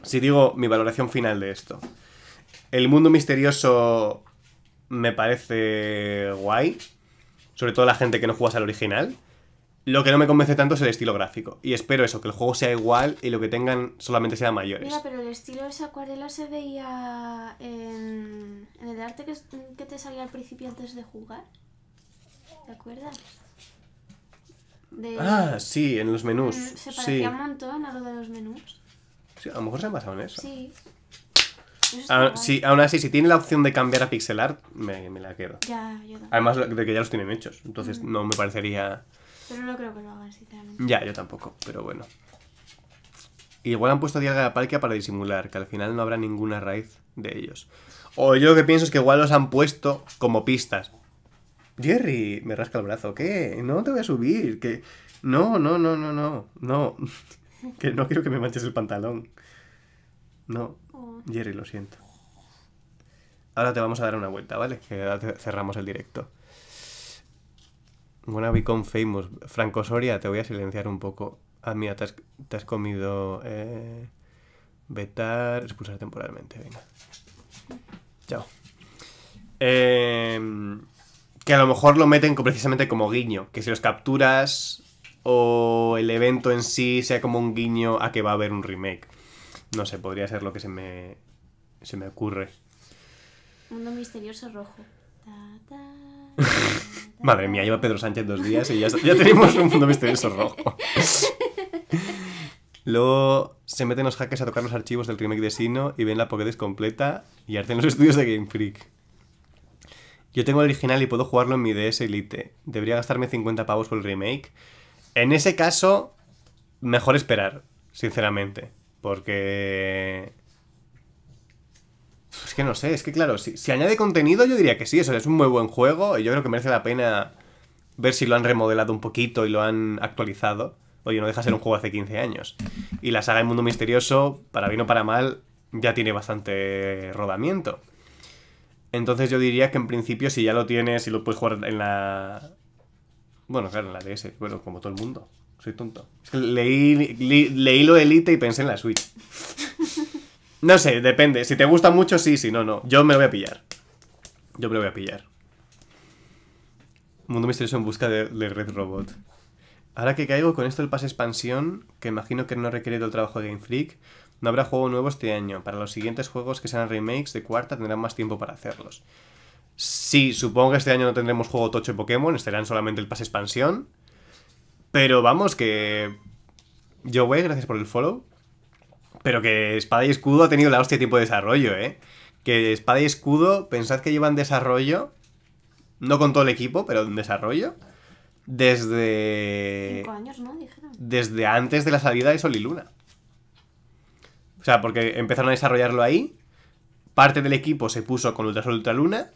si digo mi valoración final de esto. El mundo misterioso me parece guay sobre todo la gente que no juegas al original. Lo que no me convence tanto es el estilo gráfico. Y espero eso, que el juego sea igual y lo que tengan solamente sea mayores. Mira, pero el estilo de esa acuarela se veía en, en el arte que, te salía al principio antes de jugar. ¿Te acuerdas? ah, sí, en los menús. Mm, se parecía un montón a lo de los menús. Sí, a lo mejor se han pasado en eso. Sí. Ah, aún así, si tiene la opción de cambiar a pixel art, me, la quedo. Además de que ya los tienen hechos, entonces no me parecería... Pero no creo que lo hagan, sinceramente. Ya, yo tampoco, pero bueno. igual han puesto diaga de Palkia para disimular, que al final no habrá ninguna raíz de ellos. O yo lo que pienso es que igual los han puesto como pistas. Jerry, me rasca el brazo, ¿qué? No te voy a subir, que... No, no, no, no, no, no. [LAUGHS] que no quiero que me manches el pantalón. No, oh. Jerry, lo siento. Ahora te vamos a dar una vuelta, ¿vale? Que cerramos el directo. Buena Become Famous. Franco Soria, te voy a silenciar un poco. Ah, mira, te has, comido. Eh, Expulsar temporalmente, venga. Chao. Em, que a lo mejor lo meten precisamente como guiño. Que si los capturas o el evento en sí sea como un guiño a que va a haber un remake. No sé, podría ser lo que se me, se me ocurre. Mundo misterioso rojo. [LAUGHS] Madre mía, lleva Pedro Sánchez dos días y ya, tenemos un mundo misterioso rojo. [LAUGHS] Luego se meten los hackers a tocar los archivos del remake de Sino y ven la Pokédex completa y hacen los estudios de Game Freak. Yo tengo el original y puedo jugarlo en mi DS Elite. Debería gastarme 50 pavos por el remake. En ese caso, mejor esperar, sinceramente. Porque... Es que no sé, es que claro, si, añade contenido yo diría que sí, eso es un muy buen juego y yo creo que merece la pena ver si lo han remodelado un poquito y lo han actualizado. Oye, no deja ser un juego hace 15 años. Y la saga El Mundo Misterioso, para bien o para mal, ya tiene bastante rodamiento. Entonces yo diría que en principio si ya lo tienes y lo puedes jugar en la... Bueno, claro, en la DS, bueno, como todo el mundo. Soy tonto. Es que leí, lo Elite y pensé en la Switch. No sé, depende. Si te gusta mucho, sí, si no, no. Yo me lo voy a pillar. Yo me lo voy a pillar. Mundo misterioso en busca de, Red Robot. Ahora que caigo con esto del pase expansión, que imagino que no requiere todo el trabajo de Game Freak, no habrá juego nuevo este año. Para los siguientes juegos que sean remakes de cuarta tendrán más tiempo para hacerlos. Sí, supongo que este año no tendremos juego tocho de Pokémon, estarán solamente el pase expansión. Pero vamos, que. Yo voy, gracias por el follow. Pero que Espada y Escudo ha tenido la hostia de tiempo de desarrollo, ¿eh? Que Espada y Escudo, pensad que llevan desarrollo. No con todo el equipo, pero en desarrollo. Desde. años, ¿no? Desde antes de la salida de Sol y Luna. O sea, porque empezaron a desarrollarlo ahí. Parte del equipo se puso con Ultra Ultra Luna.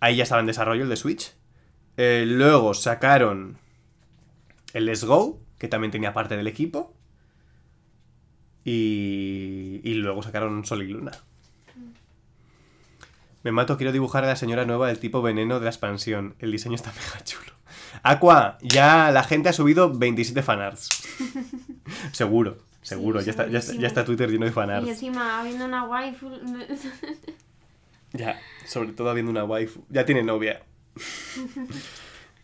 Ahí ya estaba en desarrollo el de Switch. Eh, luego sacaron el Let's Go, que también tenía parte del equipo. Y, luego sacaron Sol y Luna. Me mato, quiero dibujar a la señora nueva del tipo veneno de la expansión. El diseño está [LAUGHS] mega chulo. Aqua, ya la gente ha subido 27 fanarts. [LAUGHS] seguro, seguro. ya, está, Twitter lleno de fanarts. Y encima, habiendo una waifu. ya, sobre todo habiendo una waifu. Ya tiene novia. [LAUGHS]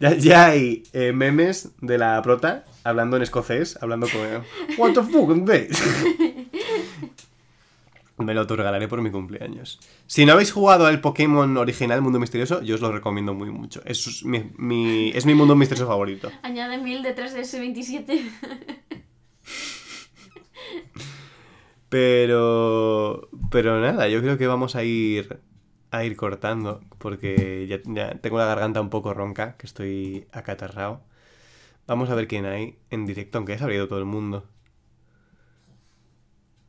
Ya, hay eh, memes de la prota hablando en escocés, hablando con What the fuck, [LAUGHS] Me lo regalaré por mi cumpleaños. Si no habéis jugado al Pokémon original Mundo Misterioso, yo os lo recomiendo muy mucho. Es mi, es mi mundo misterioso favorito. [LAUGHS] Añade mil detrás de S27. Pero... Pero nada, yo creo que vamos a ir a ir cortando porque ya, tengo la garganta un poco ronca, que estoy acatarrado. Vamos a ver quién hay en directo, aunque ha salido todo el mundo.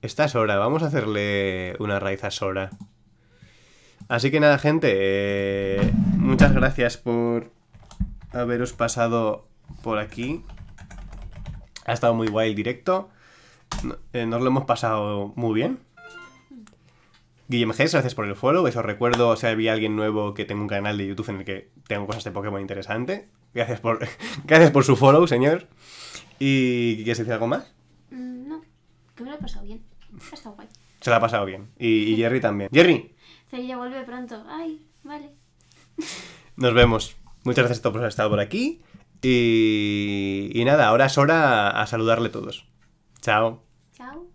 Esta es Sora, vamos a hacerle una raíz a Sora. Así que nada, gente, eh, muchas gracias por haberos pasado por aquí. Ha estado muy guay el directo. Eh, nos lo hemos pasado muy bien. Guillem G, gracias por el follow. Eso recuerdo si había alguien nuevo que tengo un canal de YouTube en el que tengo cosas de Pokémon interesante. Gracias por, [LAUGHS] gracias por su follow, señor. ¿Y quieres decir algo más? Mm, no, que me lo pasado bien. Ha guay. Se lo ha pasado bien. Y, Jerry [LAUGHS] también. ¡Jerry! Cerilla vuelve pronto. Ay, vale. [LAUGHS] Nos vemos. Muchas gracias a todos por haber estado por aquí. Y, nada, ahora es hora a saludarle a todos. Chao. Chao.